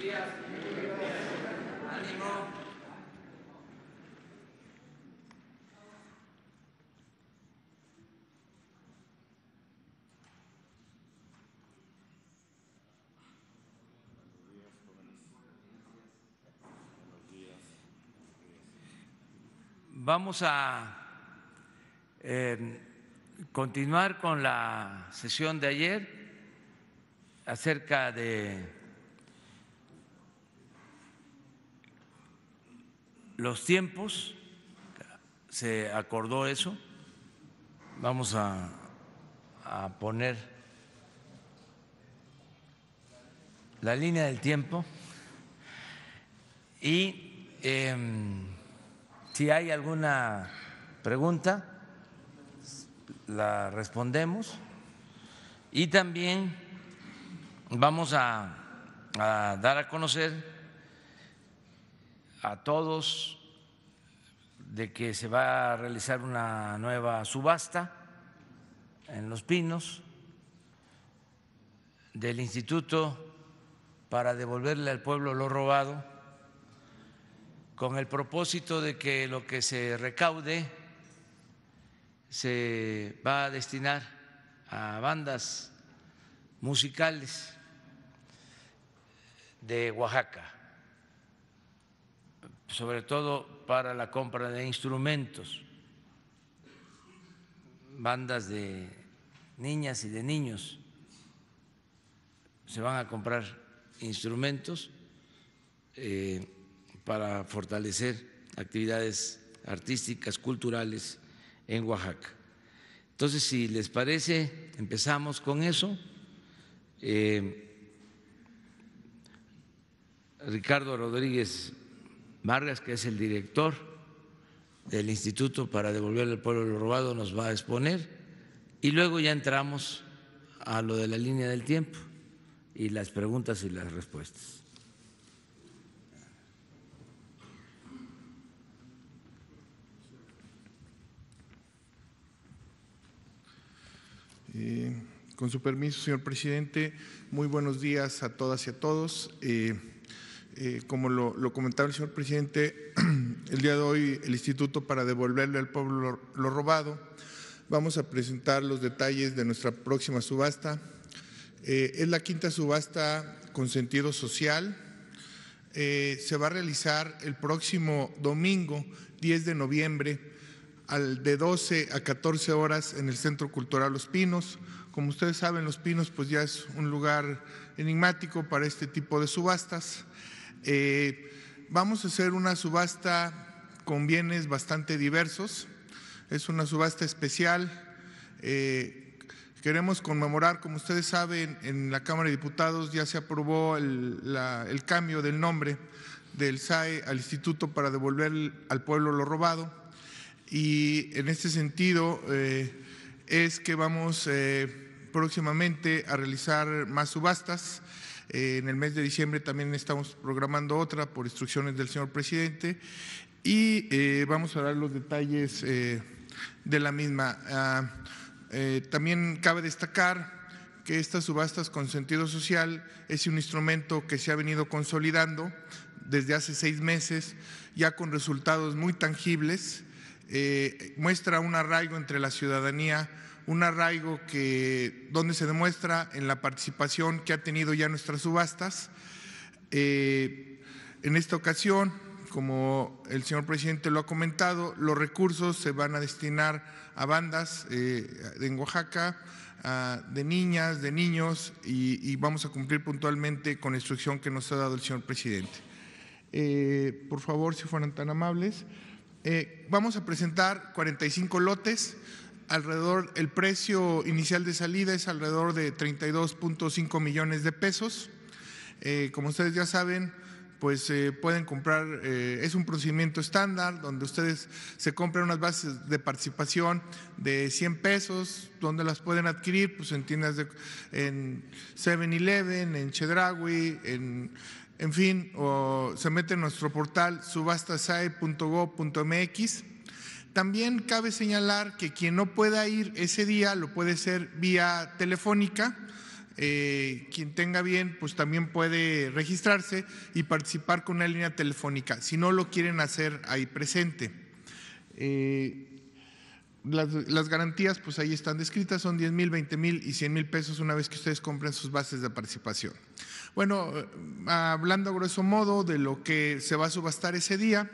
días. Vamos a eh, continuar con la sesión de ayer acerca de los tiempos, se acordó eso, vamos a, poner la línea del tiempo y em, si hay alguna pregunta, la respondemos y también vamos a dar a conocer a todos de que se va a realizar una nueva subasta en Los Pinos del Instituto para devolverle al pueblo lo robado, con el propósito de que lo que se recaude se va a destinar a bandas musicales de Oaxaca sobre todo para la compra de instrumentos, bandas de niñas y de niños se van a comprar instrumentos eh, para fortalecer actividades artísticas, culturales en Oaxaca. Entonces, si les parece, empezamos con eso. Eh, Ricardo Rodríguez Vargas, que es el director del Instituto para Devolver al pueblo lo robado, nos va a exponer y luego ya entramos a lo de la línea del tiempo y las preguntas y las respuestas. Eh, con su permiso, señor presidente, muy buenos días a todas y a todos. Eh, eh, como lo, comentaba el señor presidente, el día de hoy el Instituto para devolverle al pueblo lo, robado. Vamos a presentar los detalles de nuestra próxima subasta. Eh, es la quinta subasta con sentido social. Eh, se va a realizar el próximo domingo, 10 de noviembre, al de 12 a 14 horas en el Centro Cultural Los Pinos. Como ustedes saben, Los Pinos pues ya es un lugar enigmático para este tipo de subastas. Eh, vamos a hacer una subasta con bienes bastante diversos. Es una subasta especial. Eh, queremos conmemorar, como ustedes saben, en la Cámara de Diputados ya se aprobó el, cambio del nombre del SAE al Instituto para devolver al pueblo lo robado. Y en este sentido eh, es que vamos próximamente a realizar más subastas. Eh, en el mes de diciembre también estamos programando otra por instrucciones del señor presidente y eh, vamos a dar los detalles eh, de la misma. Ah, también cabe destacar que estas subastas con sentido social es un instrumento que se ha venido consolidando desde hace seis meses, ya con resultados muy tangibles, muestra un arraigo entre la ciudadanía un arraigo que, donde se demuestra en la participación que ha tenido ya nuestras subastas. Eh, en esta ocasión, como el señor presidente lo ha comentado, los recursos se van a destinar a bandas eh, en Oaxaca, de niñas, de niños, y, vamos a cumplir puntualmente con la instrucción que nos ha dado el señor presidente. Eh, por favor, si fueran tan amables. vamos a presentar 45 lotes alrededor, el precio inicial de salida es alrededor de 32.5 millones de pesos. Eh, como ustedes ya saben, pues eh, pueden comprar, eh, es un procedimiento estándar donde ustedes se compran unas bases de participación de 100 pesos, donde las pueden adquirir pues en tiendas de, en 7-Eleven, en Chedragui, en, en fin, o se mete en nuestro portal subastasae.gov.mx también cabe señalar que quien no pueda ir ese día lo puede hacer vía telefónica. Eh, quien tenga bien, pues también puede registrarse y participar con una línea telefónica, si no lo quieren hacer ahí presente. Eh, las, las, garantías, pues ahí están descritas, son 10 mil, 20 mil y 100 mil pesos una vez que ustedes compren sus bases de participación. Bueno, eh, hablando a grosso modo de lo que se va a subastar ese día,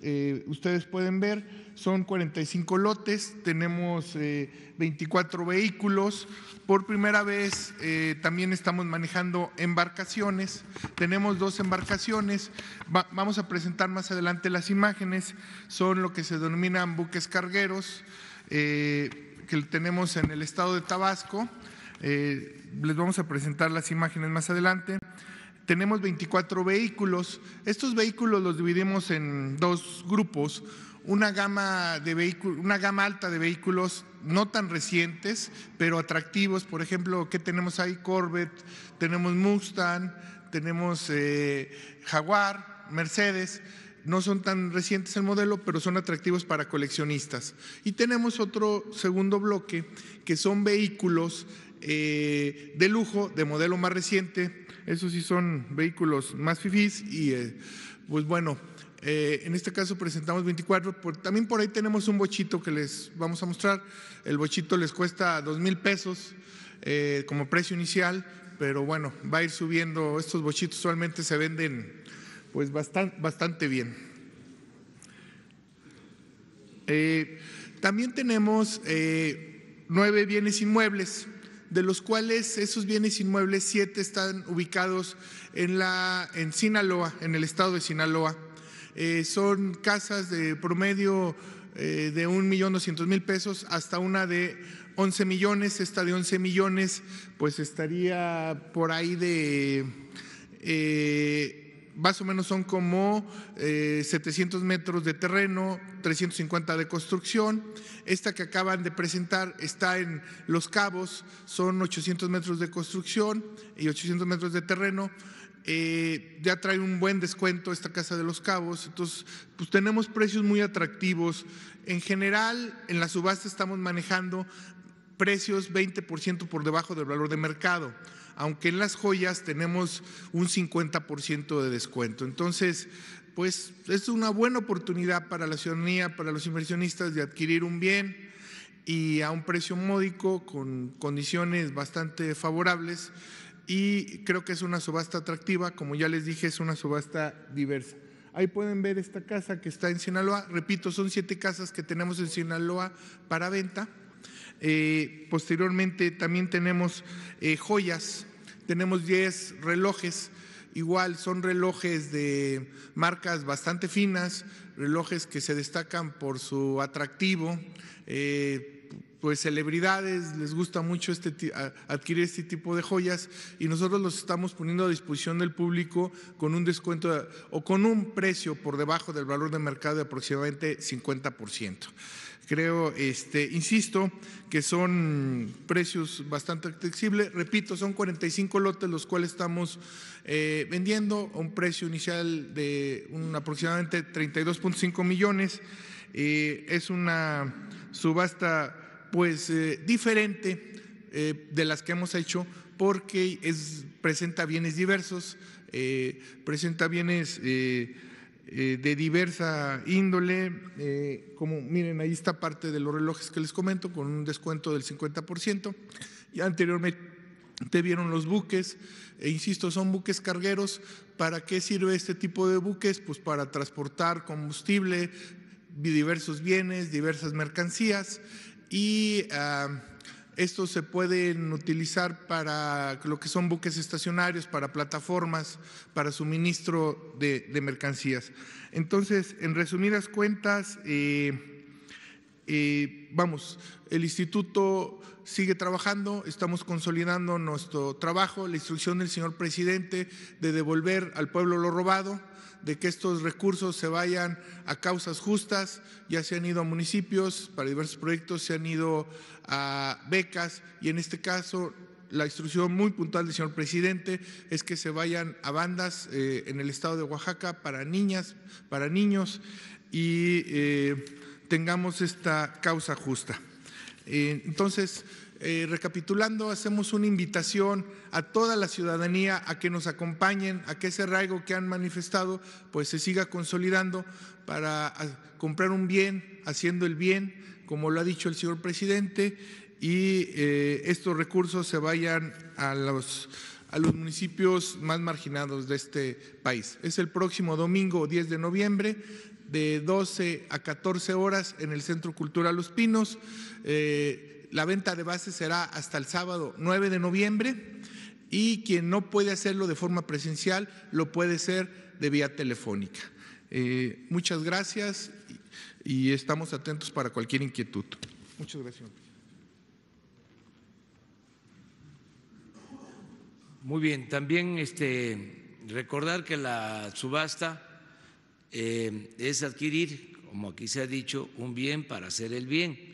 eh, ustedes pueden ver, son 45 lotes, tenemos 24 eh, vehículos, por primera vez eh, también estamos manejando embarcaciones, tenemos dos embarcaciones, vamos a presentar más adelante las imágenes, son lo que se denominan buques cargueros que tenemos en el estado de Tabasco, les vamos a presentar las imágenes más adelante tenemos 24 vehículos. Estos vehículos los dividimos en dos grupos. Una gama, de una gama alta de vehículos no tan recientes, pero atractivos. Por ejemplo, ¿qué tenemos ahí? Corvette, tenemos Mustang, tenemos eh, Jaguar, Mercedes no son tan recientes el modelo, pero son atractivos para coleccionistas. Y tenemos otro segundo bloque, que son vehículos eh, de lujo, de modelo más reciente, esos sí son vehículos más fifís y eh, pues bueno, eh, en este caso presentamos 24, también por ahí tenemos un bochito que les vamos a mostrar. El bochito les cuesta dos mil pesos eh, como precio inicial, pero bueno, va a ir subiendo. Estos bochitos usualmente se venden pues bastante, bastante bien. también tenemos nueve bienes inmuebles de los cuales esos bienes inmuebles, siete están ubicados en, la, en Sinaloa, en el estado de Sinaloa. Eh, son casas de promedio eh, de un millón doscientos mil pesos hasta una de 11 millones. Esta de 11 millones, pues estaría por ahí de. Eh, más o menos son como 700 eh, metros de terreno, 350 de construcción. Esta que acaban de presentar está en Los Cabos, son 800 metros de construcción y 800 metros de terreno. Eh, ya trae un buen descuento esta casa de los cabos, entonces pues, tenemos precios muy atractivos. En general, en la subasta estamos manejando precios 20% por debajo del valor de mercado aunque en las joyas tenemos un 50% de descuento. Entonces, pues es una buena oportunidad para la ciudadanía, para los inversionistas de adquirir un bien y a un precio módico con condiciones bastante favorables y creo que es una subasta atractiva, como ya les dije, es una subasta diversa. Ahí pueden ver esta casa que está en Sinaloa. Repito, son siete casas que tenemos en Sinaloa para venta. Eh, posteriormente también tenemos eh, joyas tenemos 10 relojes, igual son relojes de marcas bastante finas, relojes que se destacan por su atractivo. Eh, pues celebridades les gusta mucho este, adquirir este tipo de joyas y nosotros los estamos poniendo a disposición del público con un descuento o con un precio por debajo del valor de mercado de aproximadamente 50%. Creo, este, insisto, que son precios bastante accesibles. Repito, son 45 lotes los cuales estamos eh, vendiendo a un precio inicial de un, aproximadamente 32.5 millones. Eh, es una subasta pues eh, diferente eh, de las que hemos hecho porque presenta bienes diversos, eh, presenta bienes de diversa índole, como miren, ahí está parte de los relojes que les comento con un descuento del 50%, Ya anteriormente te vieron los buques, e insisto, son buques cargueros. ¿Para qué sirve este tipo de buques? Pues para transportar combustible, diversos bienes, diversas mercancías y ah, estos se pueden utilizar para lo que son buques estacionarios, para plataformas, para suministro de, mercancías. Entonces, en resumidas cuentas, eh, eh, vamos, el instituto sigue trabajando, estamos consolidando nuestro trabajo, la instrucción del señor presidente de devolver al pueblo lo robado de que estos recursos se vayan a causas justas, ya se han ido a municipios para diversos proyectos, se han ido a becas y en este caso la instrucción muy puntual del señor presidente es que se vayan a bandas eh, en el estado de Oaxaca para niñas, para niños y eh, tengamos esta causa justa. Eh, entonces, eh, recapitulando, hacemos una invitación a toda la ciudadanía a que nos acompañen, a que ese arraigo que han manifestado pues se siga consolidando para ah, comprar un bien, haciendo el bien, como lo ha dicho el señor presidente, y eh, estos recursos se vayan a los a los municipios más marginados de este país. Es el próximo domingo 10 de noviembre de 12 a 14 horas en el Centro Cultural Los Pinos. Eh, la venta de base será hasta el sábado 9 de noviembre y quien no puede hacerlo de forma presencial lo puede hacer de vía telefónica. Eh, muchas gracias y estamos atentos para cualquier inquietud. Muchas gracias. Muy bien, también este, recordar que la subasta eh, es adquirir, como aquí se ha dicho, un bien para hacer el bien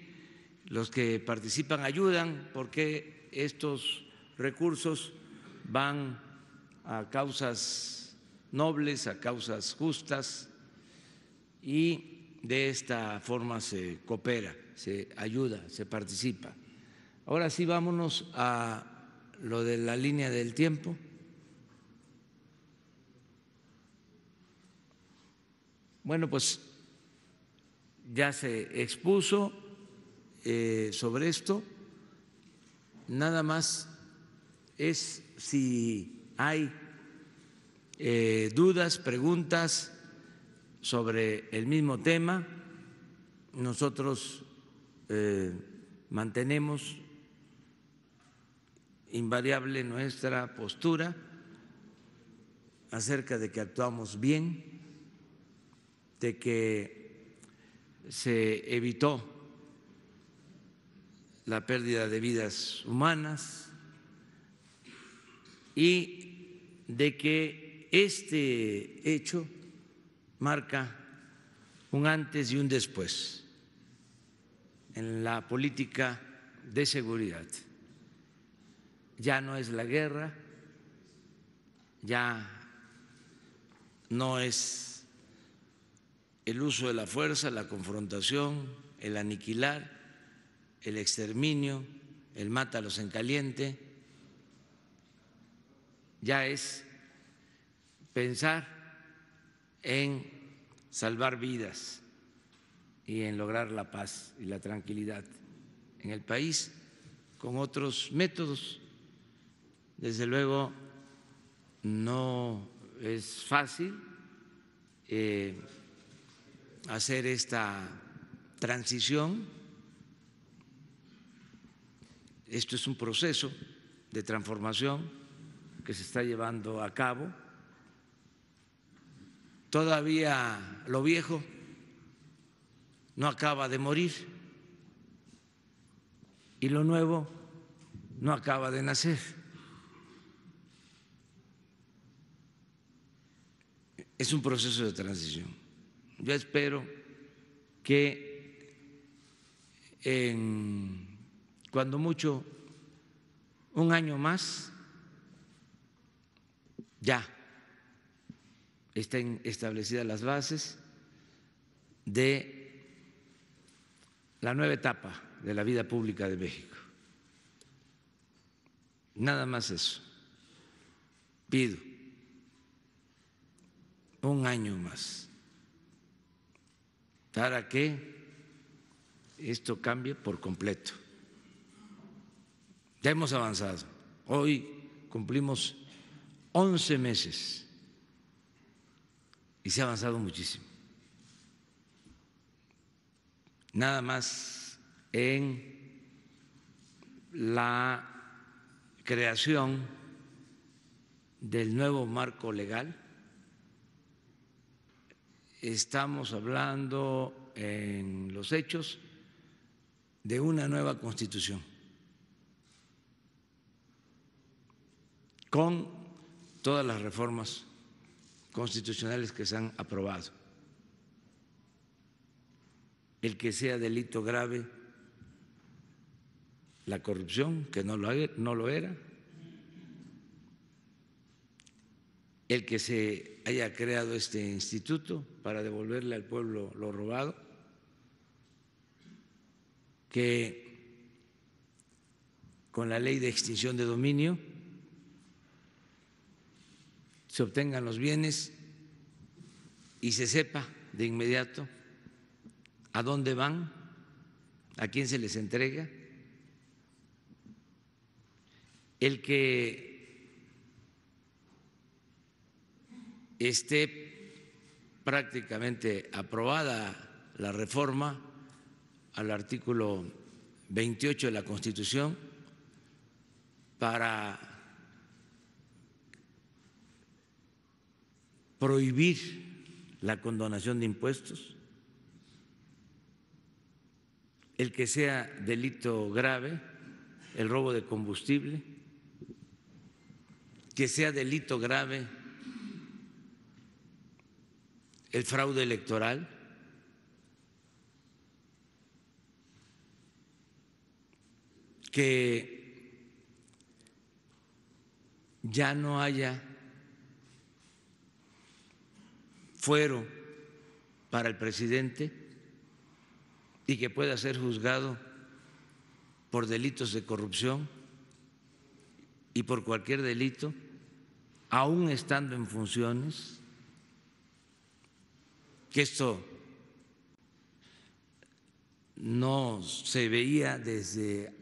los que participan ayudan porque estos recursos van a causas nobles, a causas justas y de esta forma se coopera, se ayuda, se participa. Ahora sí vámonos a lo de la línea del tiempo. Bueno, pues ya se expuso eh, sobre esto nada más es si hay eh, dudas, preguntas sobre el mismo tema. Nosotros eh, mantenemos invariable nuestra postura acerca de que actuamos bien, de que se evitó la pérdida de vidas humanas y de que este hecho marca un antes y un después en la política de seguridad. Ya no es la guerra, ya no es el uso de la fuerza, la confrontación, el aniquilar, el exterminio, el mátalos en caliente, ya es pensar en salvar vidas y en lograr la paz y la tranquilidad en el país con otros métodos. Desde luego no es fácil eh, hacer esta transición esto es un proceso de transformación que se está llevando a cabo. Todavía lo viejo no acaba de morir y lo nuevo no acaba de nacer. Es un proceso de transición. Yo espero que en cuando mucho un año más, ya estén establecidas las bases de la nueva etapa de la vida pública de México. Nada más eso. Pido un año más para que esto cambie por completo. Ya hemos avanzado. Hoy cumplimos 11 meses y se ha avanzado muchísimo. Nada más en la creación del nuevo marco legal. Estamos hablando en los hechos de una nueva constitución con todas las reformas constitucionales que se han aprobado. El que sea delito grave la corrupción, que no lo, no lo era, el que se haya creado este instituto para devolverle al pueblo lo robado, que con la ley de extinción de dominio se obtengan los bienes y se sepa de inmediato a dónde van, a quién se les entrega. El que esté prácticamente aprobada la reforma al artículo 28 de la Constitución para prohibir la condonación de impuestos, el que sea delito grave, el robo de combustible, que sea delito grave el fraude electoral, que ya no haya fuero para el presidente y que pueda ser juzgado por delitos de corrupción y por cualquier delito, aún estando en funciones, que esto no se veía desde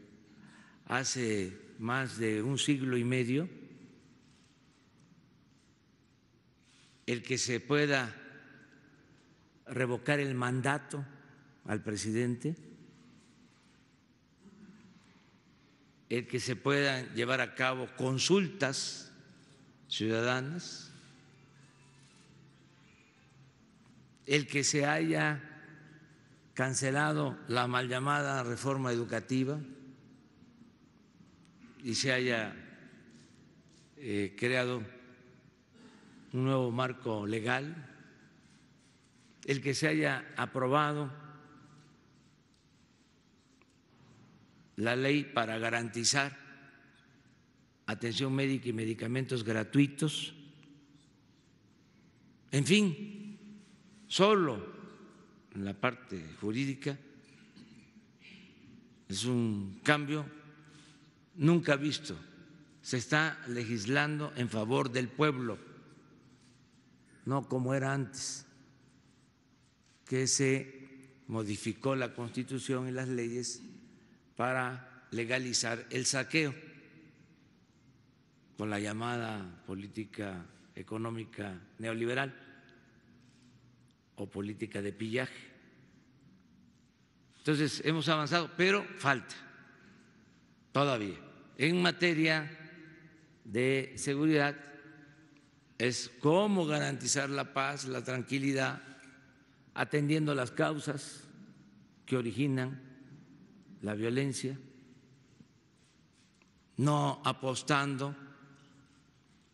hace más de un siglo y medio el que se pueda revocar el mandato al presidente, el que se puedan llevar a cabo consultas ciudadanas, el que se haya cancelado la mal llamada reforma educativa y se haya eh, creado un nuevo marco legal, el que se haya aprobado la ley para garantizar atención médica y medicamentos gratuitos. En fin, solo en la parte jurídica es un cambio nunca visto. Se está legislando en favor del pueblo no como era antes, que se modificó la constitución y las leyes para legalizar el saqueo con la llamada política económica neoliberal o política de pillaje. Entonces, hemos avanzado, pero falta todavía en materia de seguridad es cómo garantizar la paz, la tranquilidad, atendiendo las causas que originan la violencia, no apostando,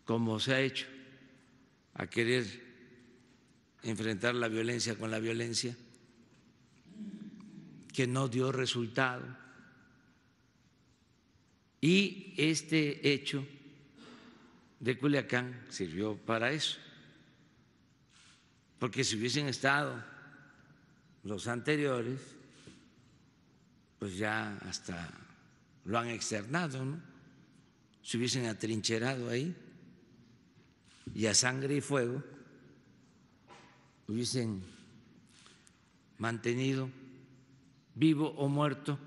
como se ha hecho, a querer enfrentar la violencia con la violencia, que no dio resultado. Y este hecho de Culiacán sirvió para eso, porque si hubiesen estado los anteriores, pues ya hasta lo han externado, ¿no? Se hubiesen atrincherado ahí y a sangre y fuego hubiesen mantenido vivo o muerto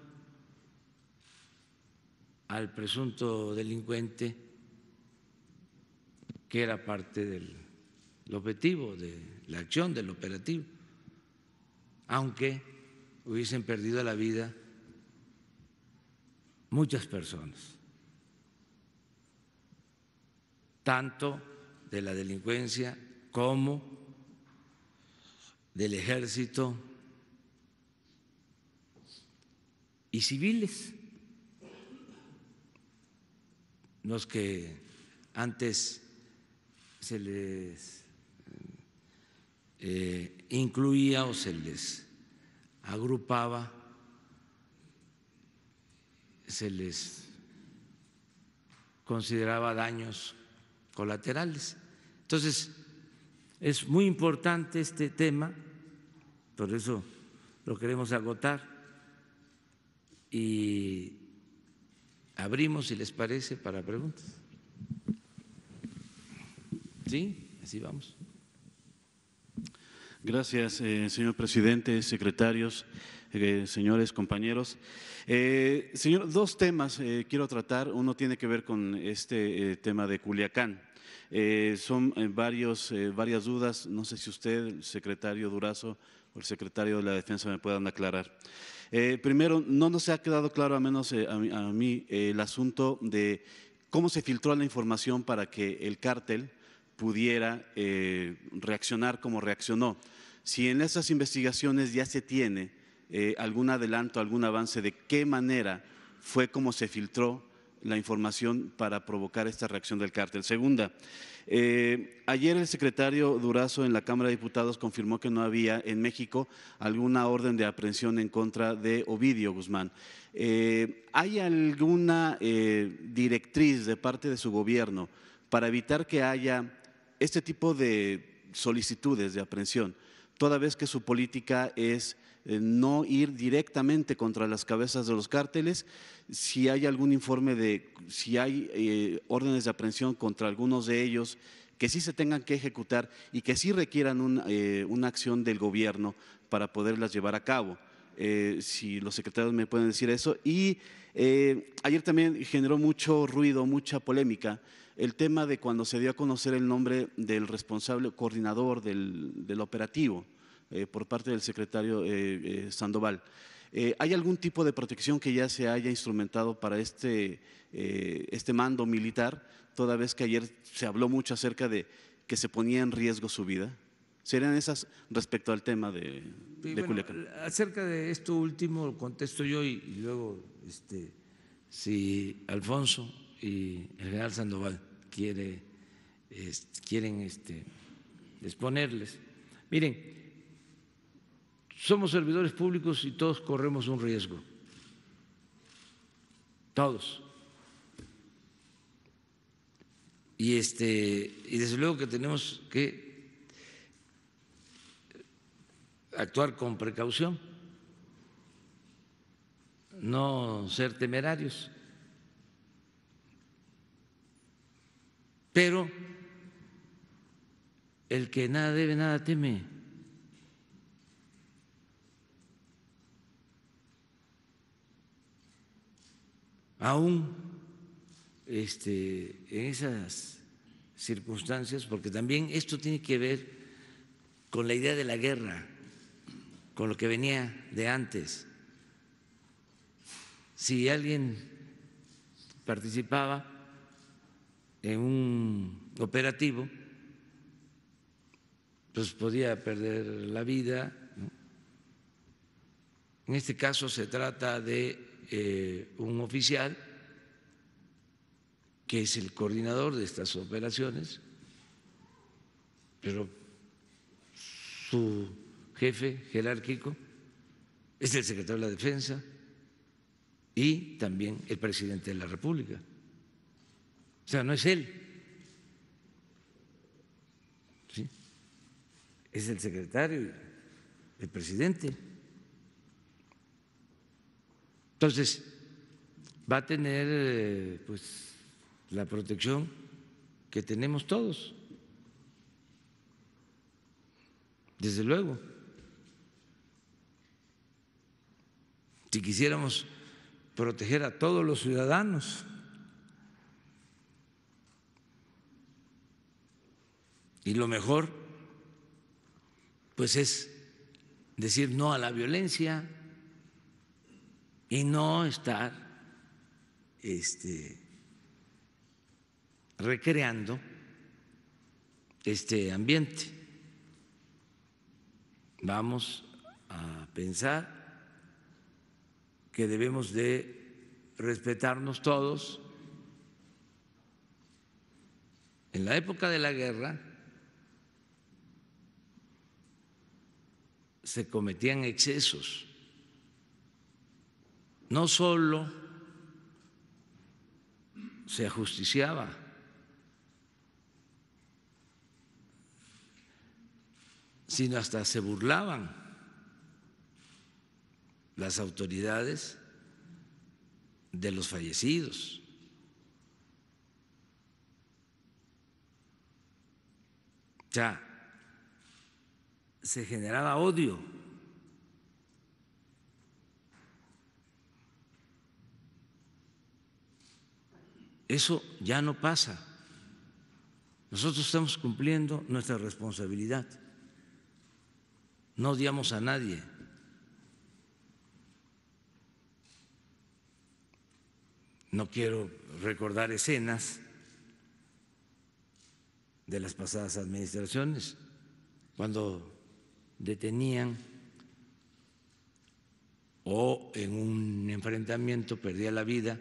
al presunto delincuente que era parte del objetivo, de la acción, del operativo, aunque hubiesen perdido la vida muchas personas, tanto de la delincuencia como del ejército y civiles, los que antes se les eh, incluía o se les agrupaba, se les consideraba daños colaterales. Entonces, es muy importante este tema, por eso lo queremos agotar y abrimos, si les parece, para preguntas. Sí, así vamos. Gracias, eh, señor presidente, secretarios, eh, señores, compañeros. Eh, señor, dos temas quiero tratar. Uno tiene que ver con este tema de Culiacán. son varios, varias dudas. No sé si usted, el secretario Durazo o el secretario de la Defensa me puedan aclarar. primero, no nos ha quedado claro, al menos a mí, a mí el asunto de cómo se filtró la información para que el cártel pudiera eh, reaccionar como reaccionó. Si en esas investigaciones ya se tiene eh, algún adelanto, algún avance de qué manera fue como se filtró la información para provocar esta reacción del cártel. Segunda, eh, ayer el secretario Durazo en la Cámara de Diputados confirmó que no había en México alguna orden de aprehensión en contra de Ovidio Guzmán. ¿Hay alguna directriz de parte de su gobierno para evitar que haya este tipo de solicitudes de aprehensión, toda vez que su política es eh, no ir directamente contra las cabezas de los cárteles. Si hay algún informe de, si hay eh, órdenes de aprehensión contra algunos de ellos que sí se tengan que ejecutar y que sí requieran eh, una acción del gobierno para poderlas llevar a cabo. si los secretarios me pueden decir eso. Y ayer también generó mucho ruido, mucha polémica el tema de cuando se dio a conocer el nombre del responsable coordinador del, operativo eh, por parte del secretario eh, eh, Sandoval. ¿Hay algún tipo de protección que ya se haya instrumentado para este, este mando militar, toda vez que ayer se habló mucho acerca de que se ponía en riesgo su vida? ¿Serían esas respecto al tema de, Culiacán? Acerca de esto último contesto yo y, y luego, este, si Alfonso y el general Sandoval quiere, quieren este, exponerles. Miren, somos servidores públicos y todos corremos un riesgo. Todos. Y, este, y desde luego que tenemos que actuar con precaución, no ser temerarios. Pero el que nada debe, nada teme. Aún este, en esas circunstancias, porque también esto tiene que ver con la idea de la guerra, con lo que venía de antes. Si alguien participaba en un operativo, pues podía perder la vida. En este caso se trata de eh, un oficial que es el coordinador de estas operaciones, pero su jefe jerárquico es el secretario de la Defensa y también el presidente de la República. O sea, no es él. ¿Sí? Es el secretario, el presidente. Entonces, va a tener eh, pues la protección que tenemos todos. Desde luego. Si quisiéramos proteger a todos los ciudadanos, Y lo mejor, pues es decir no a la violencia y no estar este, recreando este ambiente. Vamos a pensar que debemos de respetarnos todos. En la época de la guerra, se cometían excesos, no solo se ajusticiaba, sino hasta se burlaban las autoridades de los fallecidos se generaba odio. Eso ya no pasa. Nosotros estamos cumpliendo nuestra responsabilidad. No odiamos a nadie. No quiero recordar escenas de las pasadas administraciones, cuando detenían o en un enfrentamiento perdía la vida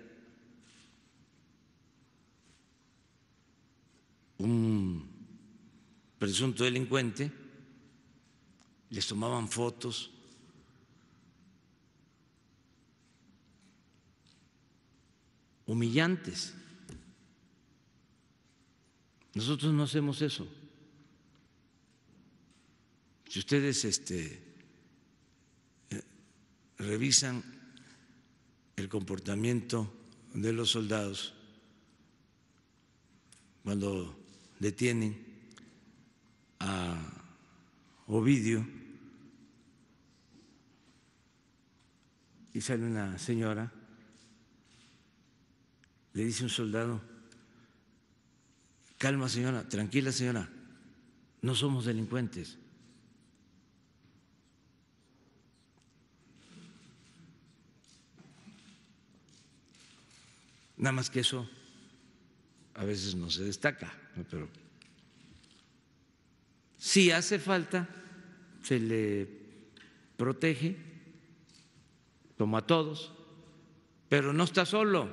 un presunto delincuente, les tomaban fotos, humillantes. Nosotros no hacemos eso. Si ustedes este, eh, revisan el comportamiento de los soldados cuando detienen a Ovidio y sale una señora, le dice un soldado, calma señora, tranquila señora, no somos delincuentes. Nada más que eso a veces no se destaca, pero si hace falta, se le protege, toma a todos, pero no está solo.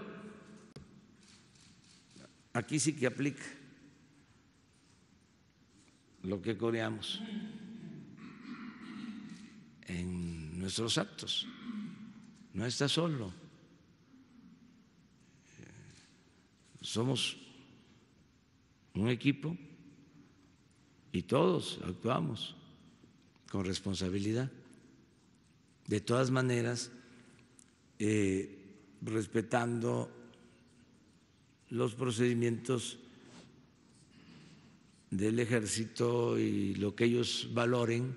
Aquí sí que aplica lo que coreamos en nuestros actos. No está solo. somos un equipo y todos actuamos con responsabilidad. De todas maneras, eh, respetando los procedimientos del ejército y lo que ellos valoren,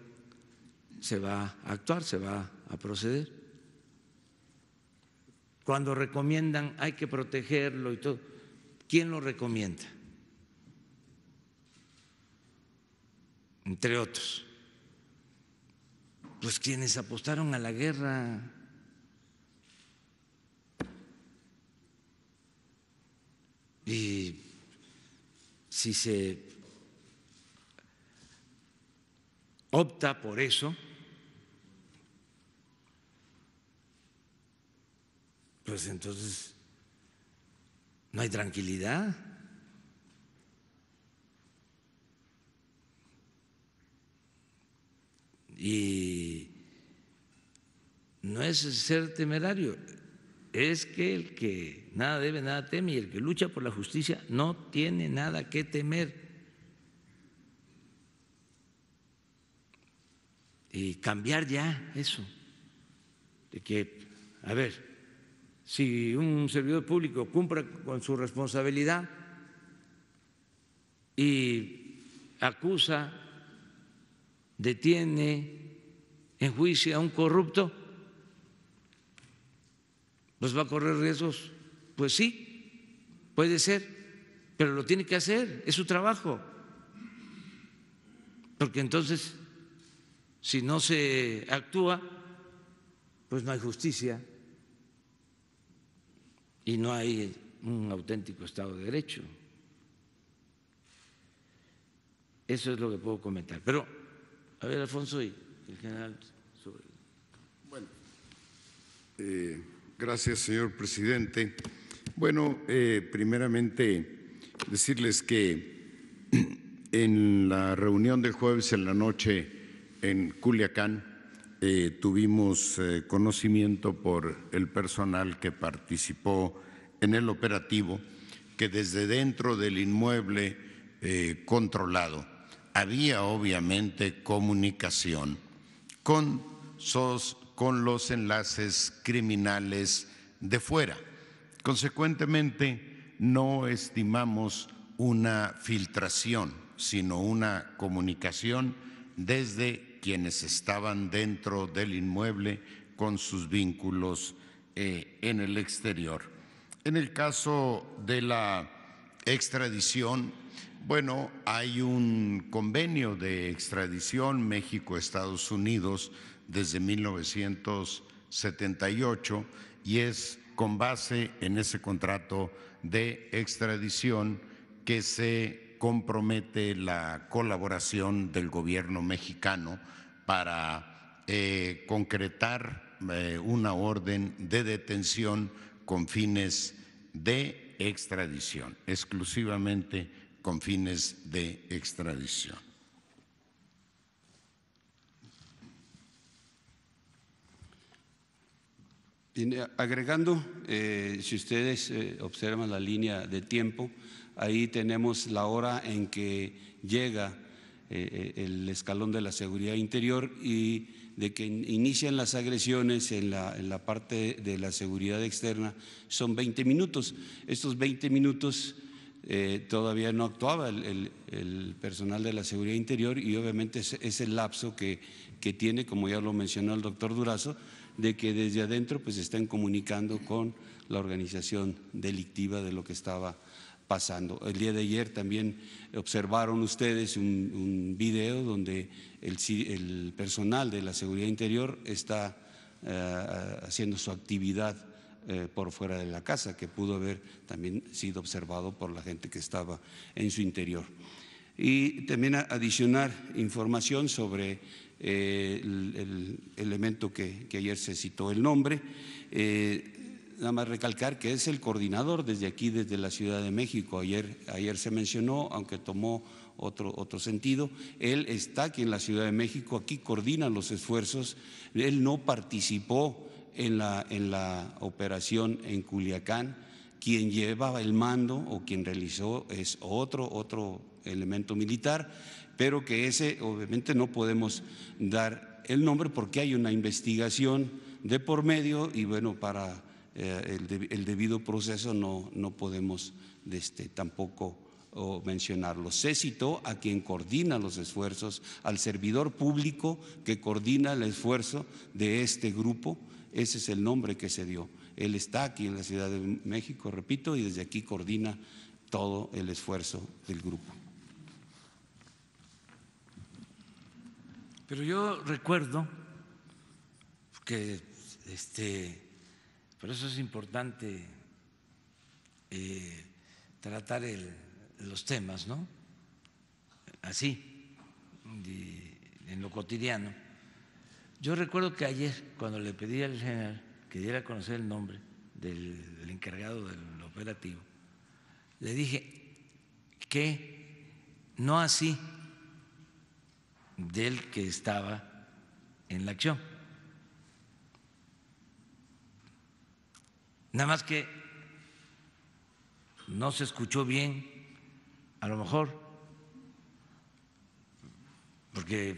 se va a actuar, se va a proceder. Cuando recomiendan hay que protegerlo y todo, ¿Quién lo recomienda? Entre otros. Pues quienes apostaron a la guerra. Y si se opta por eso, pues entonces no hay tranquilidad. Y no es ser temerario, es que el que nada debe, nada teme, y el que lucha por la justicia no tiene nada que temer. Y cambiar ya eso, de que, a ver, si un servidor público cumple con su responsabilidad y acusa, detiene, enjuicia a un corrupto, pues va a correr riesgos. Pues sí, puede ser, pero lo tiene que hacer, es su trabajo. Porque entonces, si no se actúa, pues no hay justicia y no hay un auténtico Estado de Derecho. Eso es lo que puedo comentar. Pero, a ver, Alfonso y el general. Sobre. Bueno, eh, gracias, señor presidente. Bueno, eh, primeramente decirles que en la reunión del jueves en la noche en Culiacán, eh, tuvimos eh, conocimiento por el personal que participó en el operativo que desde dentro del inmueble eh, controlado había obviamente comunicación con, SOS, con los enlaces criminales de fuera. Consecuentemente, no estimamos una filtración, sino una comunicación desde quienes estaban dentro del inmueble con sus vínculos eh, en el exterior. En el caso de la extradición, bueno, hay un convenio de extradición México-Estados Unidos desde 1978 y es con base en ese contrato de extradición que se compromete la colaboración del gobierno mexicano para eh, concretar eh, una orden de detención con fines de extradición, exclusivamente con fines de extradición. agregando, eh, si ustedes observan la línea de tiempo, ahí tenemos la hora en que llega eh, eh, el escalón de la seguridad interior y de que inician las agresiones en la, parte de la seguridad externa son 20 minutos. Estos 20 minutos eh, todavía no actuaba el, personal de la seguridad interior y obviamente es, el lapso que, tiene, como ya lo mencionó el doctor Durazo, de que desde adentro pues están comunicando con la organización delictiva de lo que estaba el día de ayer también observaron ustedes un, video donde el, personal de la seguridad interior está eh, haciendo su actividad eh, por fuera de la casa, que pudo haber también sido observado por la gente que estaba en su interior. Y también adicionar información sobre eh, el, elemento que, ayer se citó el nombre nada más recalcar que es el coordinador desde aquí, desde la Ciudad de México. Ayer, ayer se mencionó, aunque tomó otro, otro sentido, él está aquí en la Ciudad de México, aquí coordina los esfuerzos, él no participó en la, en la operación en Culiacán, quien llevaba el mando o quien realizó es otro, otro elemento militar, pero que ese obviamente no podemos dar el nombre porque hay una investigación de por medio y bueno, para eh, el, debido proceso no, no podemos este, tampoco mencionarlo. Se citó a quien coordina los esfuerzos, al servidor público que coordina el esfuerzo de este grupo. Ese es el nombre que se dio. Él está aquí en la Ciudad de México, repito, y desde aquí coordina todo el esfuerzo del grupo. Pero yo recuerdo que este, por eso es importante eh, tratar los temas, ¿no? Así, en lo cotidiano. Yo recuerdo que ayer, cuando le pedí al general que diera a conocer el nombre del encargado del operativo, le dije que no así del que estaba en la acción Nada más que no se escuchó bien, a lo mejor, porque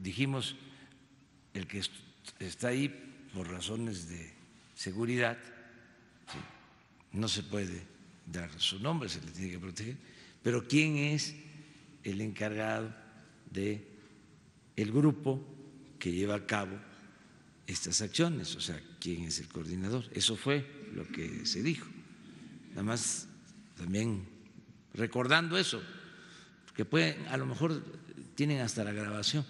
dijimos el que está ahí por razones de seguridad, no se puede dar su nombre, se le tiene que proteger, pero ¿quién es el encargado de grupo que lleva a cabo estas acciones, o sea, quién es el coordinador. Eso fue lo que se dijo. Nada más también recordando eso, que pueden, a lo mejor tienen hasta la grabación,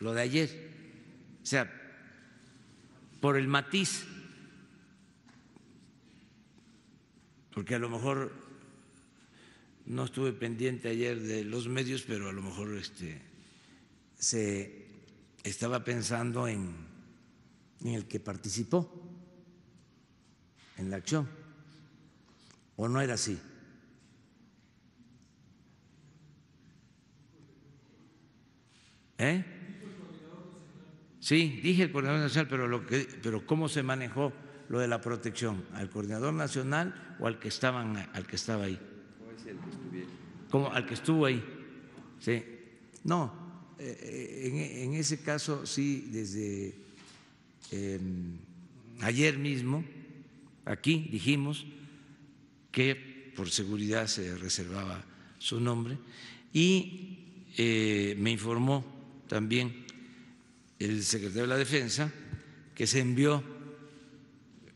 lo de ayer, o sea, por el matiz, porque a lo mejor no estuve pendiente ayer de los medios, pero a lo mejor este, se estaba pensando en, en el que participó en la acción. ¿O no era así? ¿Eh? Sí, dije el coordinador nacional, pero, lo que, pero ¿cómo se manejó lo de la protección? ¿Al coordinador nacional o al que, estaban, al que estaba ahí? como Al que estuvo ahí. Sí. No, eh, en, ese caso sí, desde em, ayer mismo aquí dijimos que por seguridad se reservaba su nombre y eh, me informó también el secretario de la Defensa que se envió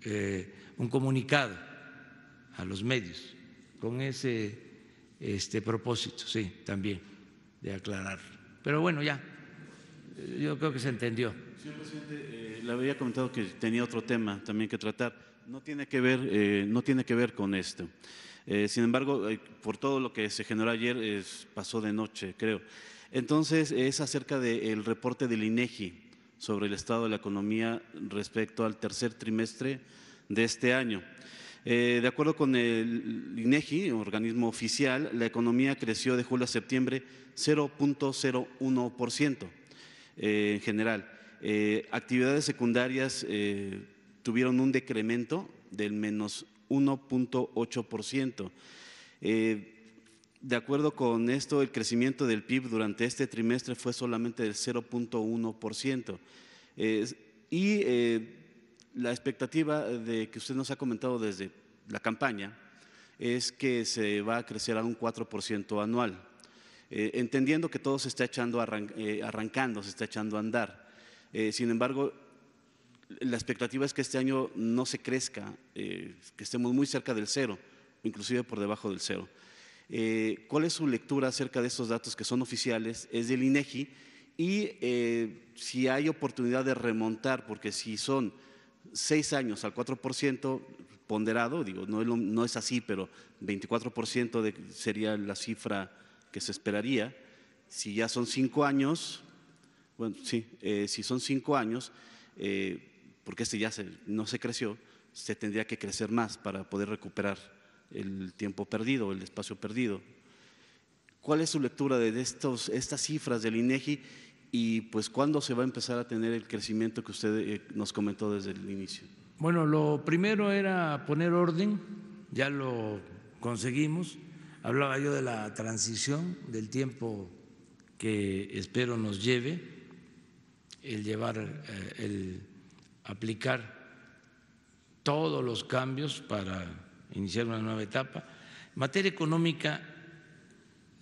eh, un comunicado a los medios con ese este propósito, sí, también de aclarar. Pero bueno, ya, yo creo que se entendió. Señor presidente, eh, le había comentado que tenía otro tema también que tratar. No tiene que ver, eh, no tiene que ver con esto. Eh, sin embargo, por todo lo que se generó ayer, pasó de noche, creo. Entonces, es acerca del reporte del INEGI sobre el estado de la economía respecto al tercer trimestre de este año. de acuerdo con el INEGI, organismo oficial, la economía creció de julio a septiembre 0.01% eh, en general. Eh, actividades secundarias eh, tuvieron un decremento del menos 1.8%. de acuerdo con esto, el crecimiento del PIB durante este trimestre fue solamente del 0.1%. y la expectativa de que usted nos ha comentado desde la campaña es que se va a crecer a un 4% anual. Eh, entendiendo que todo se está echando eh, arrancando, se está echando a andar. Eh, sin embargo, la expectativa es que este año no se crezca, que estemos muy cerca del cero, inclusive por debajo del cero. ¿Cuál es su lectura acerca de estos datos que son oficiales? Es del INEGI y si hay oportunidad de remontar, porque si son seis años al 4% ponderado, digo, no es, no es así, pero 24% de, sería la cifra que se esperaría, si ya son cinco años, bueno, sí, eh, si son cinco años, eh, porque este ya se, no se creció, se tendría que crecer más para poder recuperar el tiempo perdido, el espacio perdido. ¿Cuál es su lectura de estos, estas cifras del INEGI y pues cuándo se va a empezar a tener el crecimiento que usted eh, nos comentó desde el inicio? Bueno, lo primero era poner orden, ya lo conseguimos. Hablaba yo de la transición, del tiempo que espero nos lleve el llevar, eh, el aplicar todos los cambios para iniciar una nueva etapa. En materia económica,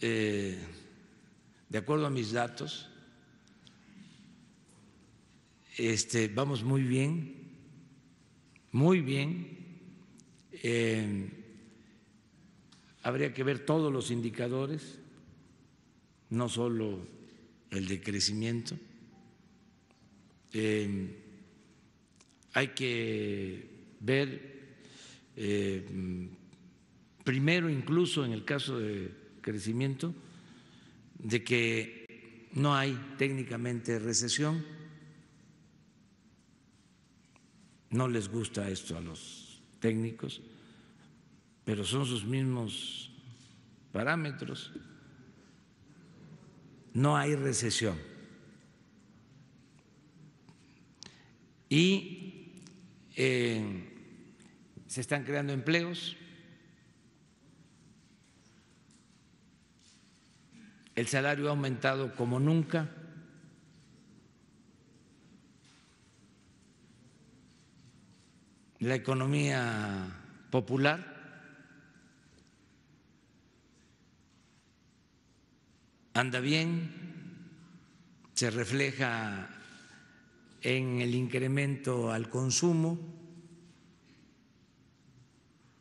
eh, de acuerdo a mis datos, este, vamos muy bien, muy bien. Eh, habría que ver todos los indicadores, no solo el de crecimiento. Eh, hay que ver, eh, primero incluso en el caso de crecimiento, de que no hay técnicamente recesión. No les gusta esto a los técnicos pero son sus mismos parámetros. No hay recesión. Y eh, se están creando empleos. El salario ha aumentado como nunca. La economía popular anda bien, se refleja en el incremento al consumo,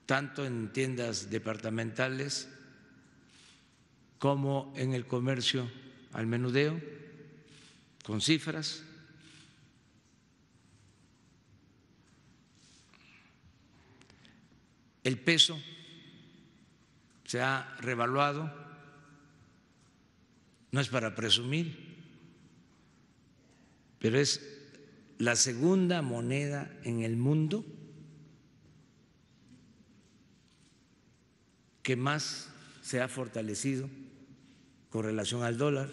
tanto en tiendas departamentales como en el comercio al menudeo, con cifras. El peso se ha revaluado no es para presumir, pero es la segunda moneda en el mundo que más se ha fortalecido con relación al dólar.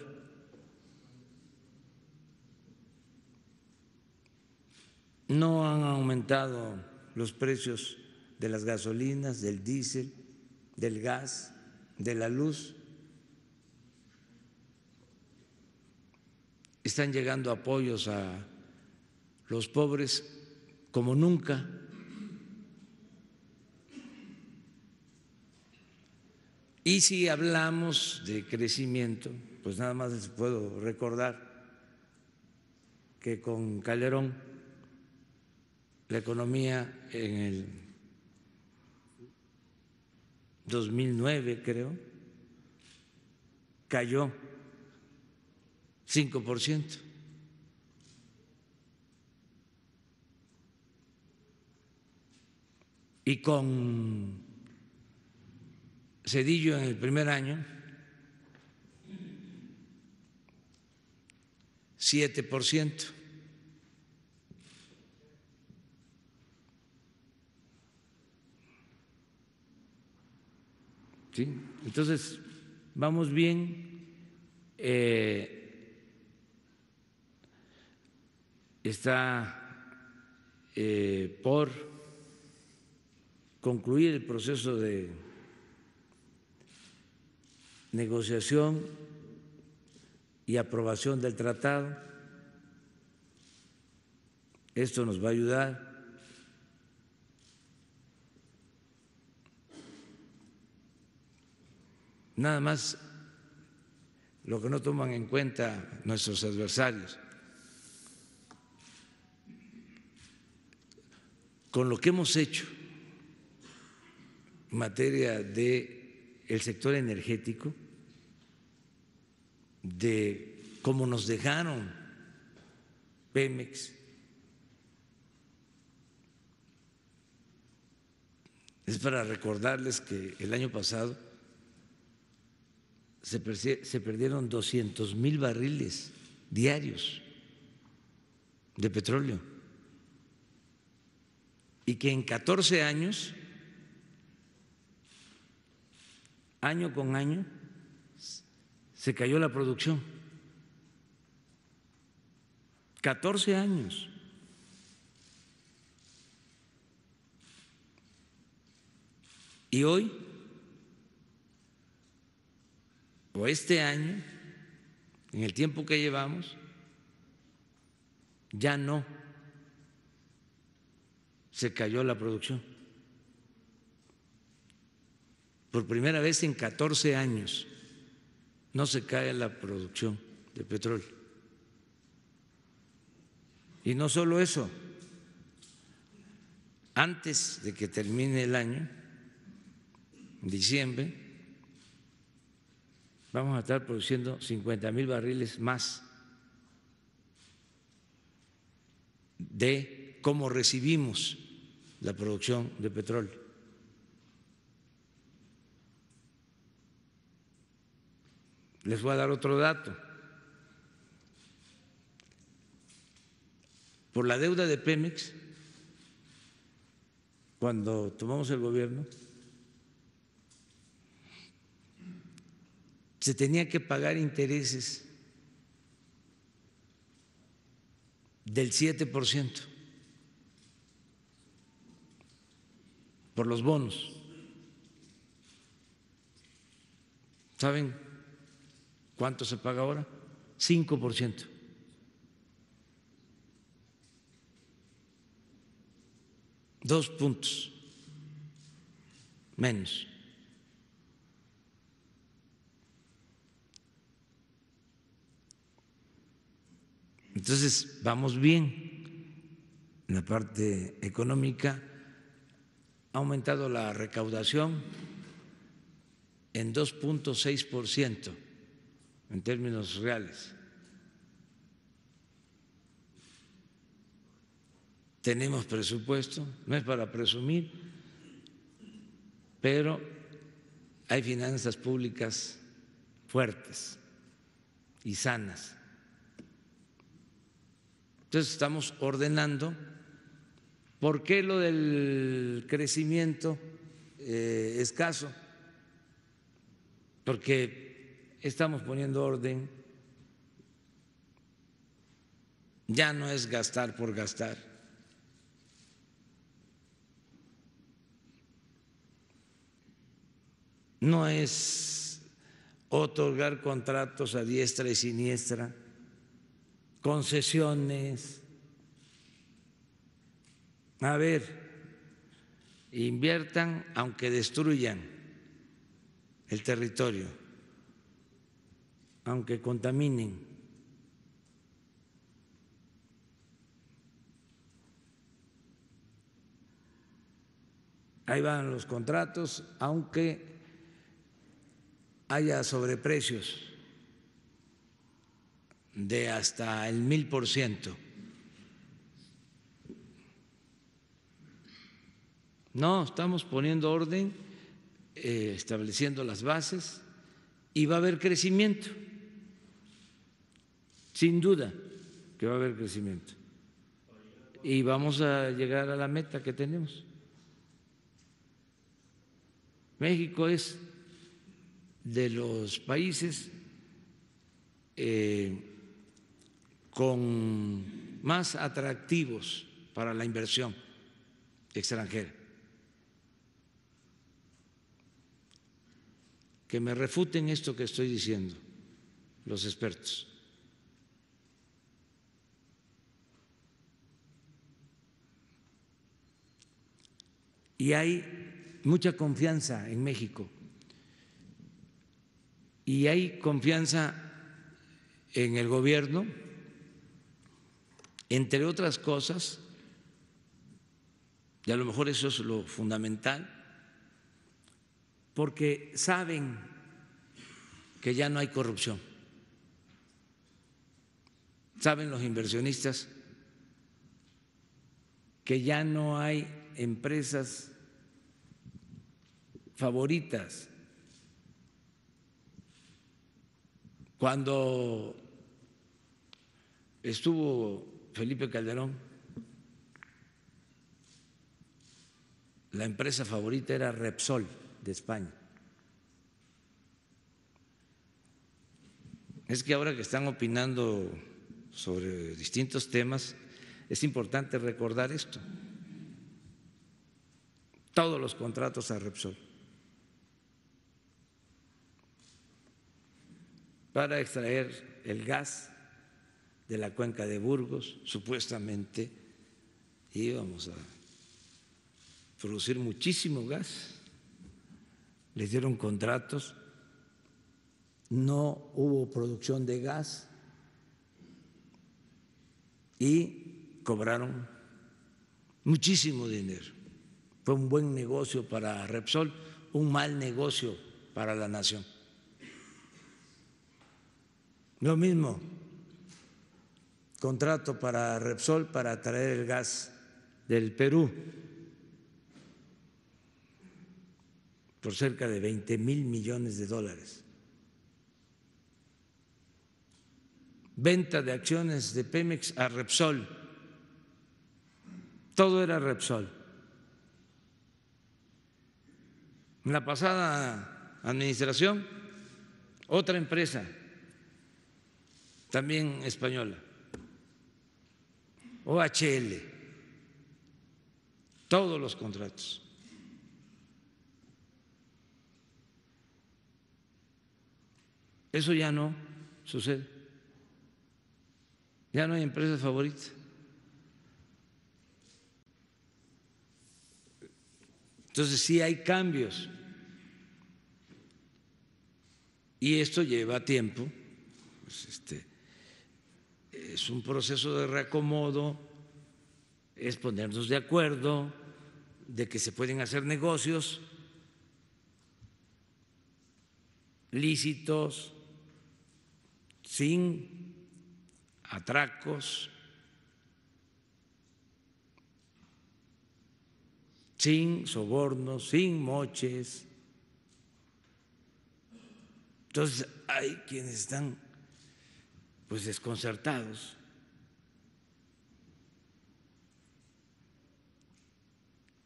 No han aumentado los precios de las gasolinas, del diésel, del gas, de la luz. están llegando apoyos a los pobres como nunca. Y si hablamos de crecimiento, pues nada más les puedo recordar que con Calderón la economía en el 2009, creo, cayó cinco por ciento, Y con Cedillo en el primer año, siete por ciento. Entonces, vamos bien. Eh, está eh, por concluir el proceso de negociación y aprobación del tratado. Esto nos va a ayudar. Nada más lo que no toman en cuenta nuestros adversarios con lo que hemos hecho en materia del el sector energético, de cómo nos dejaron Pemex, es para recordarles que el año pasado se, perdieron 200 mil barriles diarios de petróleo y que en 14 años, año con año, se cayó la producción. 14 años. Y hoy, o este año, en el tiempo que llevamos, ya no se cayó la producción. Por primera vez en 14 años no se cae la producción de petróleo. Y no solo eso, antes de que termine el año, en diciembre, vamos a estar produciendo 50 mil barriles más de cómo recibimos la producción de petróleo. Les voy a dar otro dato. Por la deuda de Pemex, cuando tomamos el gobierno, se tenía que pagar intereses del 7 por por los bonos. ¿Saben cuánto se paga ahora? Cinco ciento, Dos puntos menos. Entonces, vamos bien en la parte económica ha aumentado la recaudación en 2.6 en términos reales. Tenemos presupuesto, no es para presumir, pero hay finanzas públicas fuertes y sanas. Entonces estamos ordenando ¿Por qué lo del crecimiento eh, escaso? Porque estamos poniendo orden, ya no es gastar por gastar. No es otorgar contratos a diestra y siniestra, concesiones a ver, inviertan aunque destruyan el territorio, aunque contaminen. Ahí van los contratos, aunque haya sobreprecios de hasta el mil por ciento. No, estamos poniendo orden, eh, estableciendo las bases y va a haber crecimiento, sin duda que va a haber crecimiento. Y vamos a llegar a la meta que tenemos. México es de los países eh, con más atractivos para la inversión extranjera. que me refuten esto que estoy diciendo los expertos. Y hay mucha confianza en México y hay confianza en el gobierno, entre otras cosas, y a lo mejor eso es lo fundamental, porque saben que ya no hay corrupción. Saben los inversionistas que ya no hay empresas favoritas. Cuando estuvo Felipe Calderón, la empresa favorita era Repsol de España. Es que ahora que están opinando sobre distintos temas, es importante recordar esto. Todos los contratos a Repsol. Para extraer el gas de la cuenca de Burgos, supuestamente íbamos a producir muchísimo gas les dieron contratos, no hubo producción de gas y cobraron muchísimo dinero. Fue un buen negocio para Repsol, un mal negocio para la nación. Lo mismo, contrato para Repsol para traer el gas del Perú por cerca de 20 mil millones de dólares. Venta de acciones de Pemex a Repsol. Todo era Repsol. En la pasada administración, otra empresa, también española, OHL, todos los contratos. Eso ya no sucede. Ya no hay empresas favoritas. Entonces sí hay cambios. Y esto lleva tiempo. Pues, este, es un proceso de reacomodo, es ponernos de acuerdo de que se pueden hacer negocios lícitos, sin atracos, sin sobornos, sin moches. Entonces hay quienes están pues desconcertados.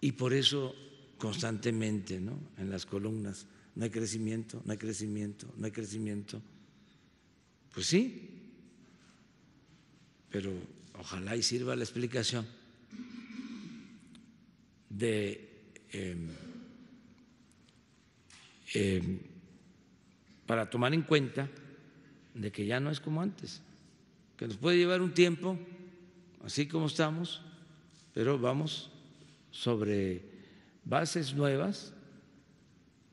Y por eso constantemente, ¿no? En las columnas, no hay crecimiento, no hay crecimiento, no hay crecimiento. Pues sí, pero ojalá y sirva la explicación de em, em, para tomar en cuenta de que ya no es como antes, que nos puede llevar un tiempo, así como estamos, pero vamos sobre bases nuevas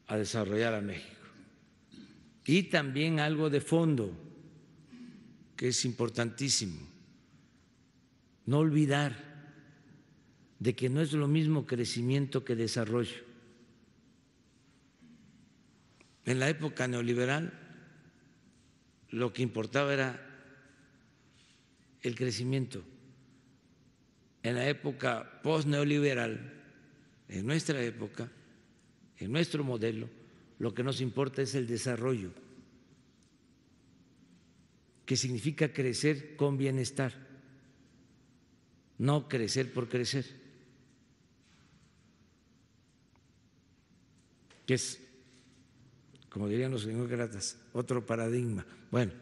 a desarrollar a México. Y también algo de fondo que es importantísimo. No olvidar de que no es lo mismo crecimiento que desarrollo. En la época neoliberal lo que importaba era el crecimiento. En la época post-neoliberal, en nuestra época, en nuestro modelo, lo que nos importa es el desarrollo que significa crecer con bienestar, no crecer por crecer, que es, como dirían los gratas, otro paradigma. Bueno.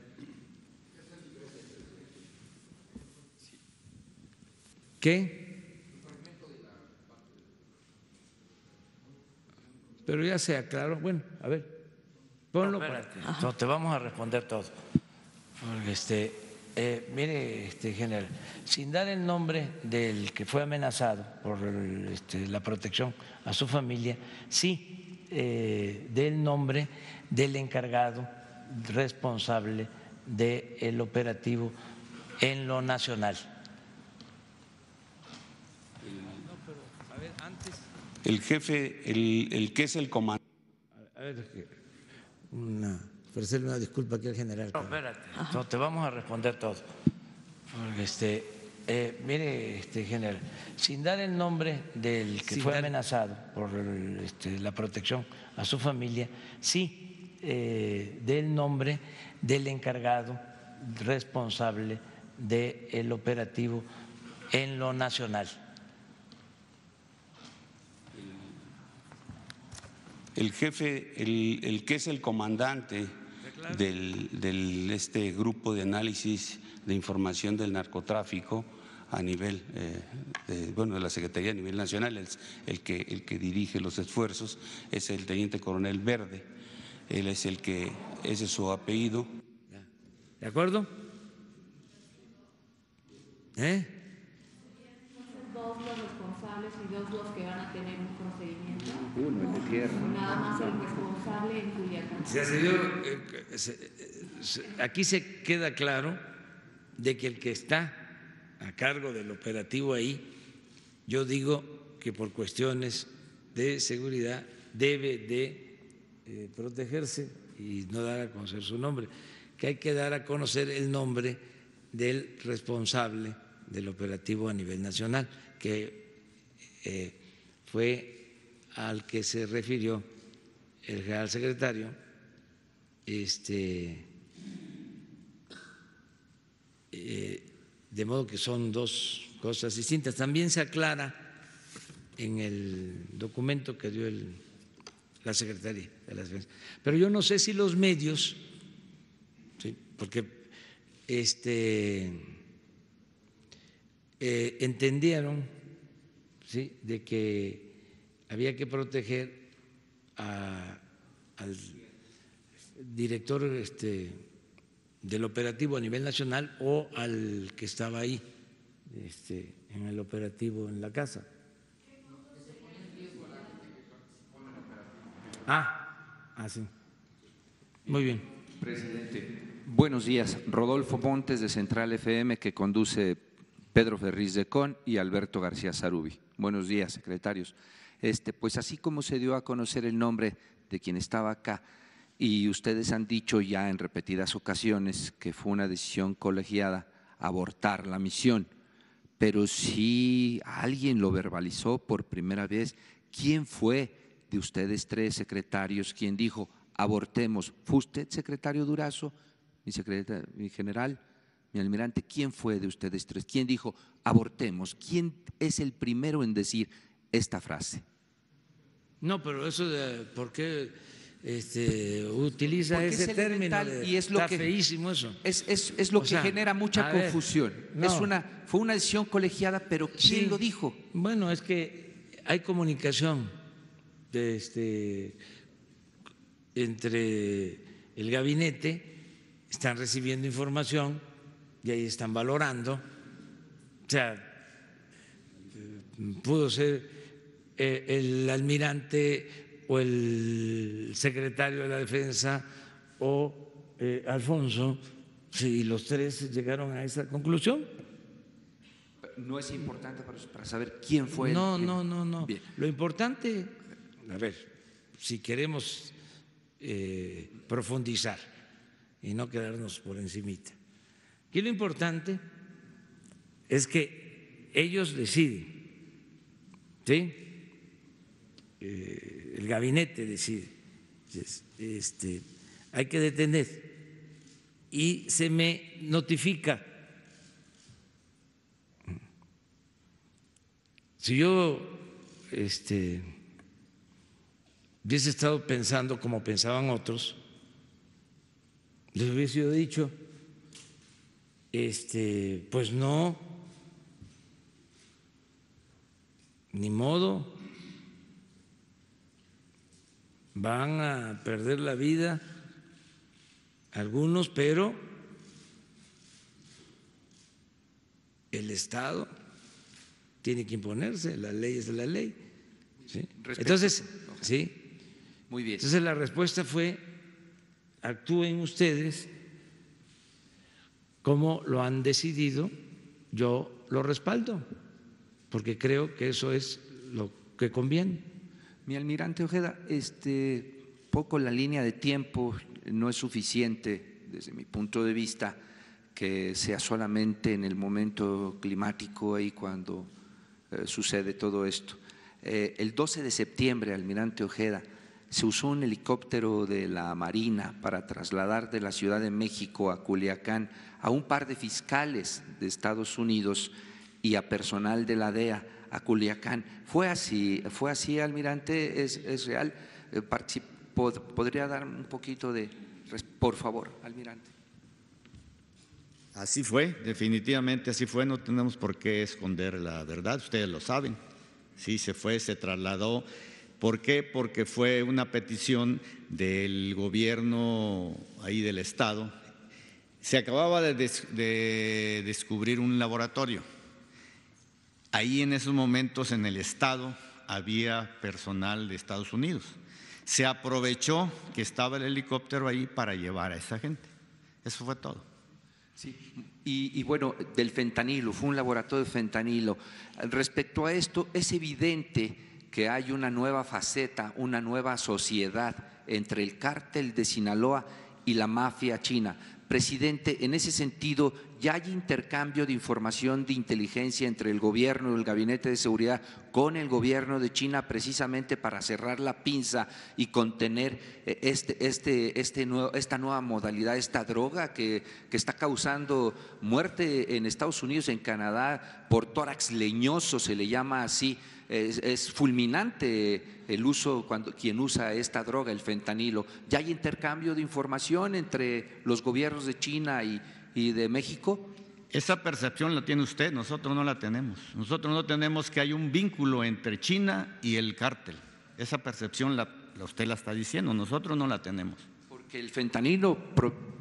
¿Qué? Pero ya se aclaró. Bueno, a ver, ponlo no, para te vamos a responder todos. Este, eh, mire, este, general, sin dar el nombre del que fue amenazado por este, la protección a su familia, sí eh, dé del nombre del encargado responsable del operativo en lo nacional. El jefe, el, que es el comandante. A ver, una ofrecerle una disculpa aquí al general. No, espérate, te vamos a responder todo. Este, eh, mire, este general, sin dar el nombre del que fue amenazado por este, la protección a su familia, sí eh, dé del nombre del encargado responsable del operativo en lo nacional. El jefe, el que es el comandante del, este grupo de análisis de información del narcotráfico a nivel eh, de, bueno de la Secretaría a nivel nacional el, que el que dirige los esfuerzos es el teniente coronel Verde él es el que ese es su apellido de acuerdo ¿Eh? dos los responsables y dos los que van a tener un procedimiento uno el de nada más el eh, eh, eh, aquí se queda claro de que el que está a cargo del operativo ahí, yo digo que por cuestiones de seguridad debe de protegerse y no dar a conocer su nombre, que hay que dar a conocer el nombre del responsable del operativo a nivel nacional, que fue al que se refirió el general secretario, este, eh, de modo que son dos cosas distintas. También se aclara en el documento que dio el, la Secretaría de la Defensa. Pero yo no sé si los medios, porque este, eh, entendieron de que había que proteger al director este, del operativo a nivel nacional o al que estaba ahí este, en el operativo en la casa. Ah, así. Ah, Muy bien. Presidente. Buenos días. Rodolfo Montes de Central FM que conduce Pedro Ferriz de Con y Alberto García Zarubi. Buenos días, secretarios. Este, pues así como se dio a conocer el nombre de quien estaba acá, y ustedes han dicho ya en repetidas ocasiones que fue una decisión colegiada abortar la misión, pero si alguien lo verbalizó por primera vez, ¿quién fue de ustedes tres secretarios quien dijo abortemos? ¿Fue usted, secretario Durazo, mi, mi general? mi almirante, ¿quién fue de ustedes tres? ¿Quién dijo, abortemos? ¿Quién es el primero en decir esta frase? No, pero eso por qué este, utiliza ese término. y es lo que, eso. Es, lo que genera mucha confusión. fue una decisión colegiada, pero ¿quién lo dijo? Bueno, es que hay comunicación este, entre el gabinete, están recibiendo información y ahí están valorando. O sea, pudo ser eh, el almirante o el secretario de la defensa o eh, Alfonso, si los tres llegaron a esa conclusión. No es importante para, saber quién fue. No, el, no, no, no. Lo importante, a ver, si queremos eh, profundizar y no quedarnos por encimita. Y lo importante es que ellos deciden, eh, el gabinete decide, este, hay que detener. Y se me notifica. Si yo este, hubiese estado pensando como pensaban otros, les hubiese dicho, este, pues no, ni modo, van a perder la vida algunos, pero el Estado tiene que imponerse, la ley es la ley. Entonces, sí. Muy bien. Entonces la respuesta fue, actúen ustedes como lo han decidido, yo lo respaldo, porque creo que eso es lo que conviene. Mi almirante Ojeda, este, poco la línea de tiempo no es suficiente desde mi punto de vista que sea solamente en el momento climático ahí cuando eh, sucede todo esto. Eh, el 12 de septiembre, almirante Ojeda, se usó un helicóptero de la Marina para trasladar de la Ciudad de México a Culiacán a un par de fiscales de Estados Unidos y a personal de la DEA a Culiacán. Fue así, fue así, almirante, es, real. Eh, ¿Podría dar un poquito de, por favor, almirante? Así fue, definitivamente así fue, no tenemos por qué esconder la verdad, ustedes lo saben. Sí, se fue, se trasladó. ¿Por qué? Porque fue una petición del gobierno ahí del Estado, se acababa de, descubrir un laboratorio. Ahí en esos momentos en el Estado había personal de Estados Unidos. Se aprovechó que estaba el helicóptero ahí para llevar a esa gente. Eso fue todo. Sí, y, y, bueno, del fentanilo, fue un laboratorio de fentanilo. Respecto a esto, es evidente que hay una nueva faceta, una nueva sociedad entre el cártel de Sinaloa y la mafia china presidente en ese sentido ya hay intercambio de información de inteligencia entre el gobierno y el gabinete de seguridad con el gobierno de China precisamente para cerrar la pinza y contener eh, este, este, este nuevo, esta nueva modalidad, esta droga que, está causando muerte en Estados Unidos, en Canadá, por tórax leñoso se le llama así. Es, fulminante el uso cuando quien usa esta droga, el fentanilo. Ya hay intercambio de información entre los gobiernos de China y, y de México? Esa percepción la tiene usted, nosotros no la tenemos. Nosotros no tenemos que hay un vínculo entre China y el cártel. Esa percepción la, usted la está diciendo, nosotros no la tenemos. Porque el fentanilo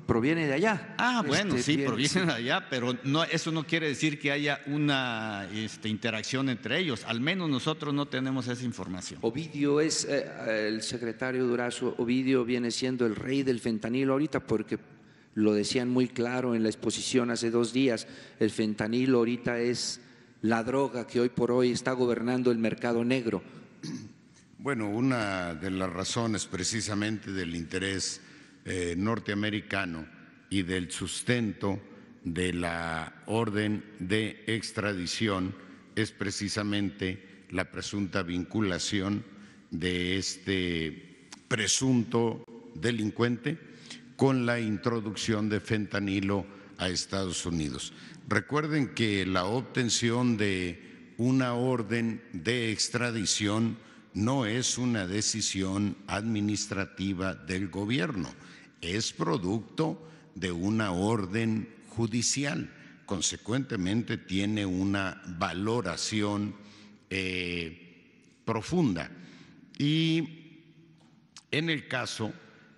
proviene de allá. Ah, este, bueno, sí, proviene de allá, pero no, eso no quiere decir que haya una este, interacción entre ellos. Al menos nosotros no tenemos esa información. Ovidio es eh, el secretario Durazo. Ovidio viene siendo el rey del fentanilo ahorita porque lo decían muy claro en la exposición hace dos días, el fentanilo ahorita es la droga que hoy por hoy está gobernando el mercado negro. Bueno, una de las razones precisamente del interés eh, norteamericano y del sustento de la orden de extradición es precisamente la presunta vinculación de este presunto delincuente con la introducción de fentanilo a Estados Unidos. Recuerden que la obtención de una orden de extradición no es una decisión administrativa del gobierno, es producto de una orden judicial. Consecuentemente tiene una valoración eh, profunda. Y en el caso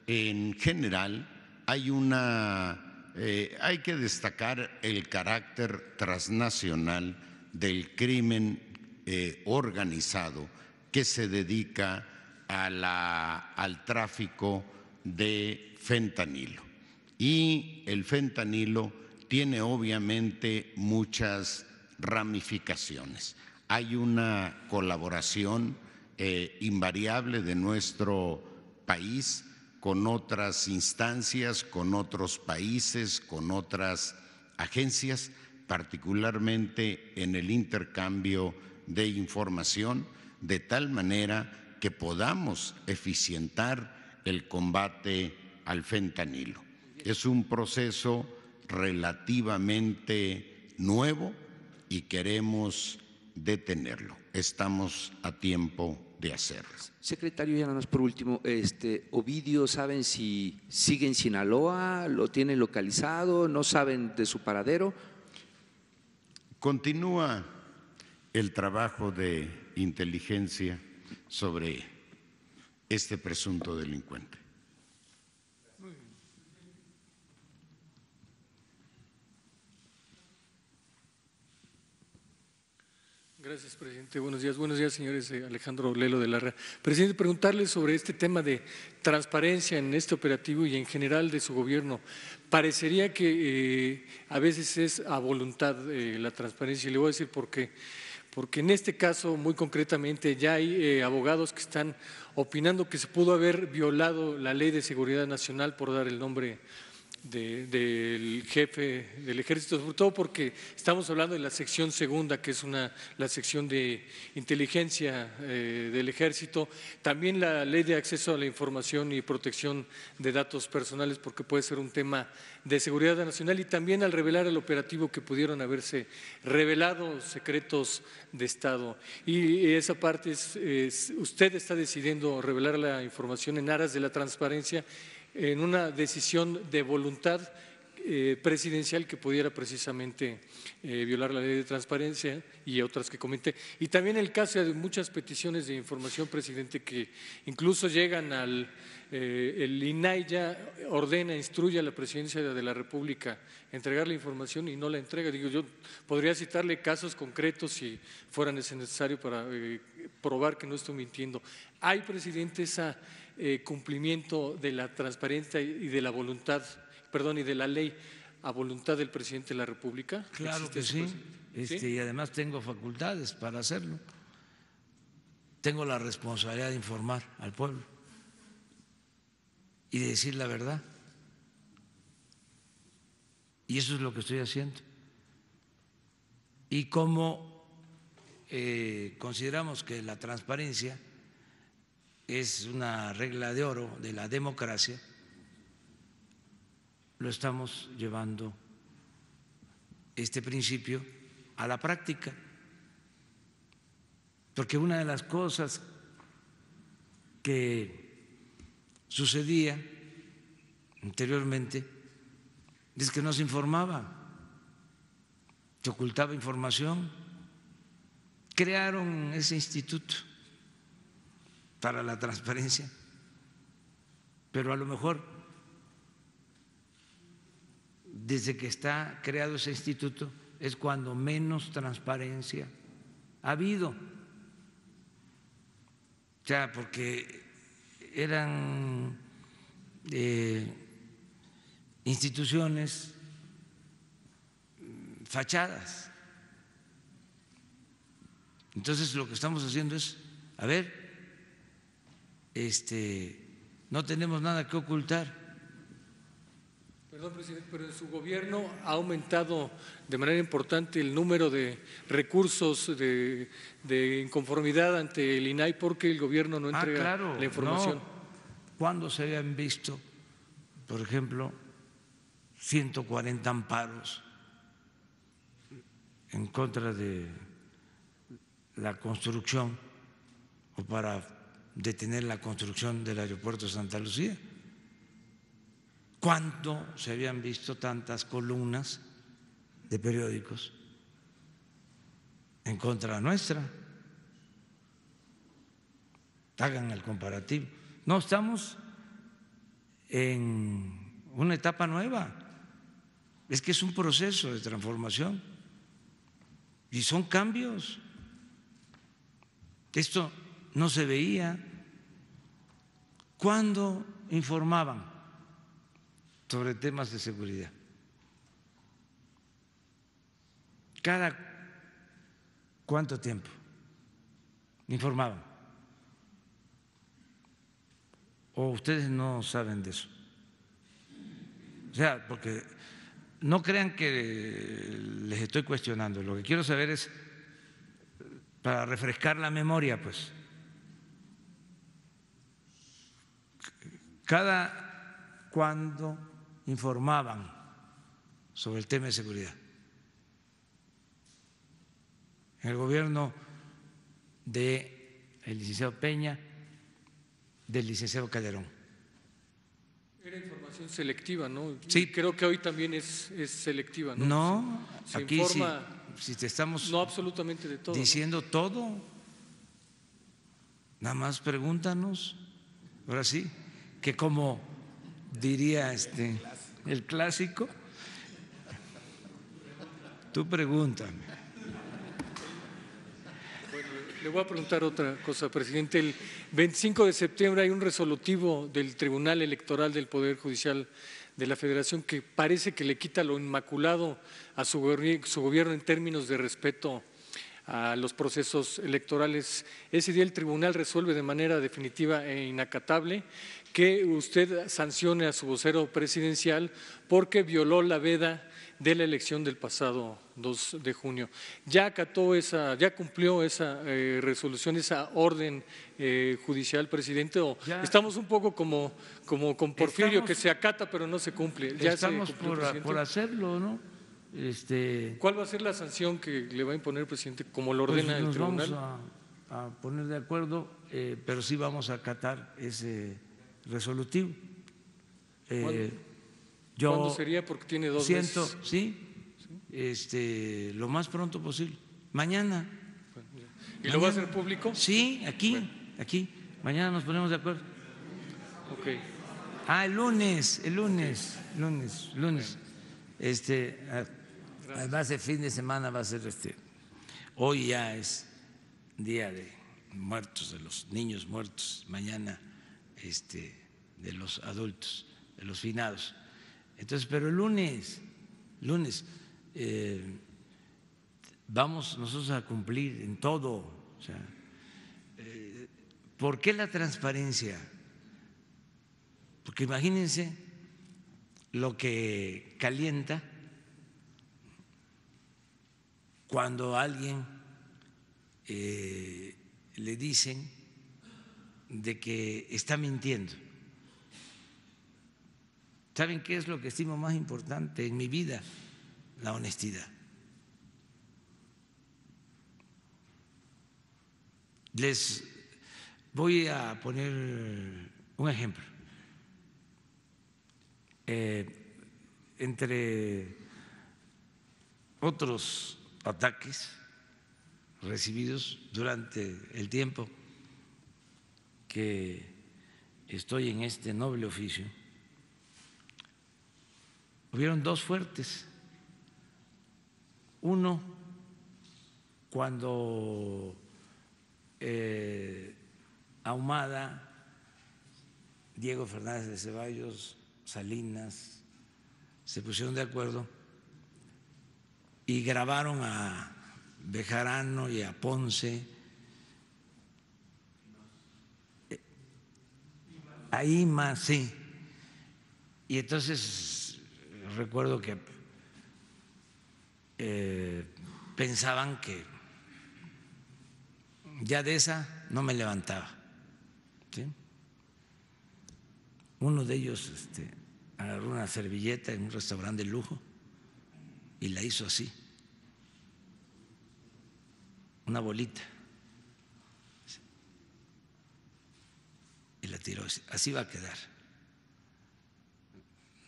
en general hay una, eh, hay que destacar el carácter transnacional del crimen eh, organizado que se dedica al tráfico de fentanilo. Y el fentanilo tiene obviamente muchas ramificaciones. Hay una colaboración eh, invariable de nuestro país con otras instancias, con otros países, con otras agencias, particularmente en el intercambio de información, de tal manera que podamos eficientar el combate al fentanilo. Es un proceso relativamente nuevo y queremos detenerlo. Estamos a tiempo Secretario, ya nada más por último, este, Ovidio, ¿saben si sigue en Sinaloa? ¿Lo tienen localizado? ¿No saben de su paradero? Continúa el trabajo de inteligencia sobre este presunto delincuente. Gracias, presidente. Buenos días. Buenos días, señores. Eh, Alejandro Lelo de Larra. Presidente, preguntarle sobre este tema de transparencia en este operativo y en general de su gobierno. Parecería que eh, a veces es a voluntad eh, la transparencia y le voy a decir por qué. Porque en este caso, muy concretamente, ya hay abogados que están opinando que se pudo haber violado la ley de seguridad nacional por dar el nombre del jefe del ejército, sobre todo porque estamos hablando de la sección segunda, que es una, la sección de inteligencia eh, del ejército, también la ley de acceso a la información y protección de datos personales, porque puede ser un tema de seguridad nacional y también al revelar el operativo que pudieron haberse revelado secretos de Estado. Y esa parte es usted está decidiendo revelar la información en aras de la transparencia en una decisión de voluntad eh, presidencial que pudiera precisamente eh, violar la ley de transparencia y otras que comenté. Y también el caso de muchas peticiones de información, presidente, que incluso llegan al eh, el INAI ya ordena, instruye a la presidencia de la República entregar la información y no la entrega. Digo, yo podría citarle casos concretos si fueran necesario para probar que no estoy mintiendo. Hay, presidente, esa eh, cumplimiento de la transparencia y de la voluntad, perdón, y de la ley a voluntad del presidente de la República? Claro que este, sí. Y además tengo facultades para hacerlo. Tengo la responsabilidad de informar al pueblo y de decir la verdad. Y eso es lo que estoy haciendo. Y como eh, consideramos que la transparencia es una regla de oro de la democracia, lo estamos llevando este principio a la práctica. Porque una de las cosas que sucedía anteriormente es que no se informaba, se ocultaba información. Crearon ese instituto para la transparencia, pero a lo mejor desde que está creado ese instituto es cuando menos transparencia ha habido. O sea, porque eran eh, instituciones mm, fachadas. Entonces lo que estamos haciendo es, a ver, este, no tenemos nada que ocultar. Perdón, presidente, pero en su gobierno ha aumentado de manera importante el número de recursos de, inconformidad ante el INAI porque el gobierno no ah, entrega la información. No. ¿Cuándo se habían visto, por ejemplo, 140 amparos en contra de la construcción o para detener la construcción del aeropuerto de Santa Lucía. ¿cuánto se habían visto tantas columnas de periódicos en contra nuestra? Hagan el comparativo. No, estamos en una etapa nueva. Es que es un proceso de transformación y son cambios. Esto no se veía. ¿Cuándo informaban sobre temas de seguridad? ¿Cada cuánto tiempo informaban? ¿O ustedes no saben de eso? O sea, porque no crean que les estoy cuestionando, lo que quiero saber es para refrescar la memoria, pues. cada cuando informaban sobre el tema de seguridad. En el gobierno de licenciado Peña, del licenciado Calderón. Era información selectiva, ¿no? Sí. Creo que hoy también es, selectiva, ¿no? No, aquí sí. si, te estamos no absolutamente de todo, diciendo todo, nada más pregúntanos, ahora sí que como diría este el clásico, tú pregúntame. le voy a preguntar otra cosa, presidente. El 25 de septiembre hay un resolutivo del Tribunal Electoral del Poder Judicial de la Federación que parece que le quita lo inmaculado a su, gobierno en términos de respeto a los procesos electorales. Ese día el tribunal resuelve de manera definitiva e inacatable que usted sancione a su vocero presidencial porque violó la veda de la elección del pasado 2 de junio. Ya acató esa, ya cumplió esa eh, resolución, esa orden eh, judicial, presidente, o estamos un poco como, como con Porfirio, que se acata pero no se cumple. Ya estamos por, por, hacerlo, ¿no? Este, ¿Cuál va a ser la sanción que le va a imponer el presidente como lo pues, ordena el tribunal? Vamos a, poner de acuerdo, eh, pero sí vamos a acatar ese resolutivo. Eh, ¿Cuándo? Yo ¿Cuándo sería? Porque tiene dos meses. ¿sí? Este, lo más pronto posible. Mañana. ¿Y lo va a hacer público? Sí, aquí, aquí. Mañana nos ponemos de acuerdo. Ah, el lunes, el lunes, lunes, lunes. Este, ah, Además, el fin de semana va a ser este. Hoy ya es día de muertos, de los niños muertos, mañana este, de los adultos, de los finados. Entonces, pero el lunes, lunes, eh, vamos nosotros a cumplir en todo. Eh, ¿Por qué la transparencia? Porque imagínense lo que calienta cuando alguien eh, le dicen de que está mintiendo, ¿saben qué es lo que estimo más importante en mi vida? La honestidad. Les voy a poner un ejemplo. Eh, entre otros ataques recibidos durante el tiempo que estoy en este noble oficio, hubieron dos fuertes. Uno, cuando eh, Ahumada, Diego Fernández de Ceballos, Salinas, se pusieron de acuerdo y grabaron a Bejarano y a Ponce. Eh, ahí más, sí. Y entonces recuerdo que eh, pensaban que ya de esa no me levantaba. Uno de ellos este, agarró una servilleta en un restaurante de lujo y la hizo así, una bolita, y la tiró así, va a quedar.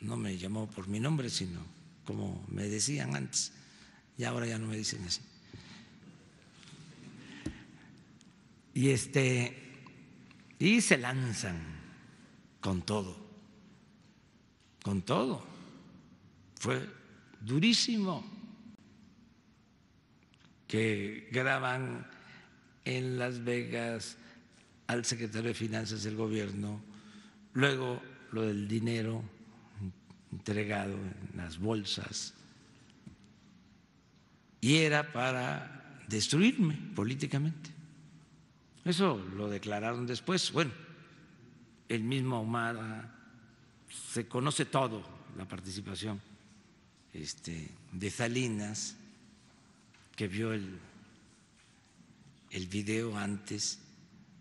No me llamó por mi nombre, sino como me decían antes, y ahora ya no me dicen así. Y este y se lanzan con todo. Con todo. Fue durísimo, que graban en Las Vegas al secretario de Finanzas del gobierno, luego lo del dinero entregado en las bolsas, y era para destruirme políticamente. Eso lo declararon después. Bueno, el mismo Omar se conoce todo la participación este, de Salinas, que vio el, el video antes,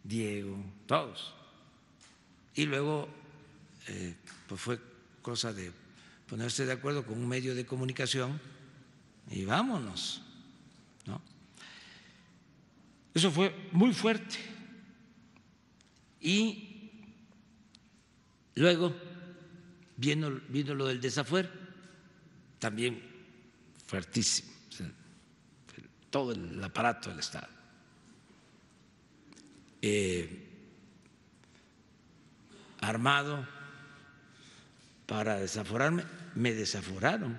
Diego, todos. Y luego eh, pues fue cosa de ponerse de acuerdo con un medio de comunicación y vámonos. ¿no? Eso fue muy fuerte. Y luego vino, vino lo del desafuero también fuertísimo, todo el aparato del Estado. Eh, armado para desaforarme, me desaforaron.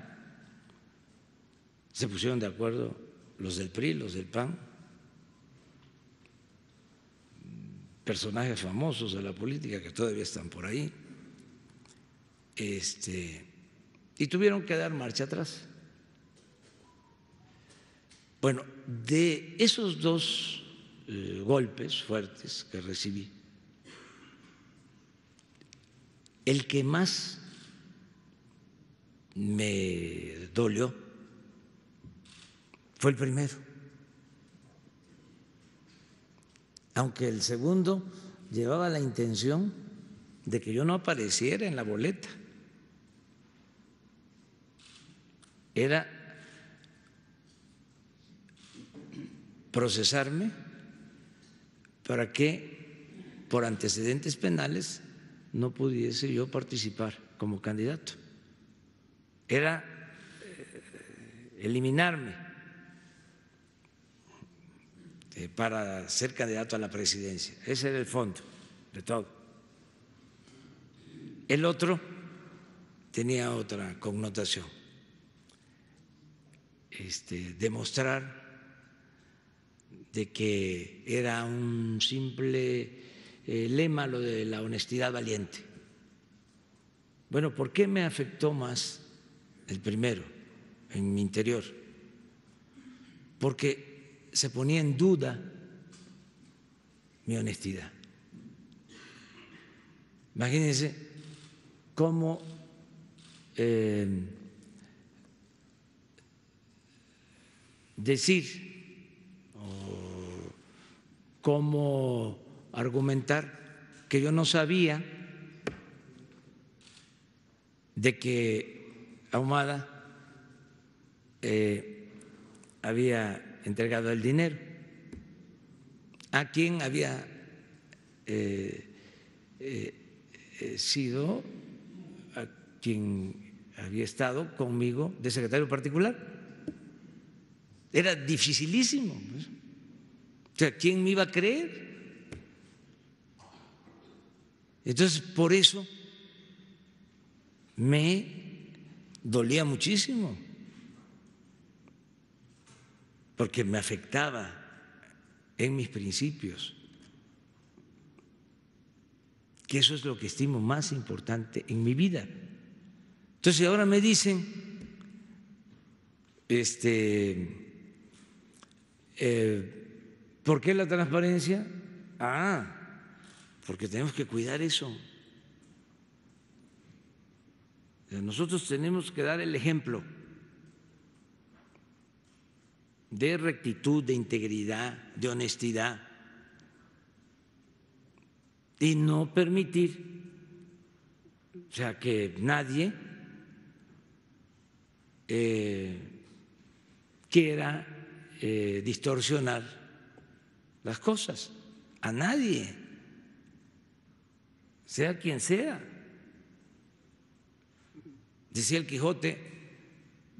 Se pusieron de acuerdo los del PRI, los del PAN, personajes famosos de la política que todavía están por ahí. Este, y tuvieron que dar marcha atrás. Bueno, de esos dos eh, golpes fuertes que recibí, el que más me dolió fue el primero. Aunque el segundo llevaba la intención de que yo no apareciera en la boleta. era procesarme para que por antecedentes penales no pudiese yo participar como candidato. Era eh, eliminarme para ser candidato a la presidencia. Ese era el fondo de todo. El otro tenía otra connotación. Este, demostrar de que era un simple eh, lema lo de la honestidad valiente. Bueno, ¿por qué me afectó más el primero en mi interior? Porque se ponía en duda mi honestidad. Imagínense cómo eh, decir o cómo argumentar que yo no sabía de que Ahumada eh, había entregado el dinero, a quien había eh, eh, sido, a quien había estado conmigo de secretario particular. Era dificilísimo. Pues. O sea, ¿quién me iba a creer? Entonces, por eso me dolía muchísimo, porque me afectaba en mis principios, que eso es lo que estimo más importante en mi vida. Entonces ahora me dicen, este, eh, ¿Por qué la transparencia? Ah, porque tenemos que cuidar eso. Eh, nosotros tenemos que dar el ejemplo de rectitud, de integridad, de honestidad y no permitir, o que nadie eh, quiera eh, distorsionar las cosas, a nadie, sea quien sea. Decía el Quijote,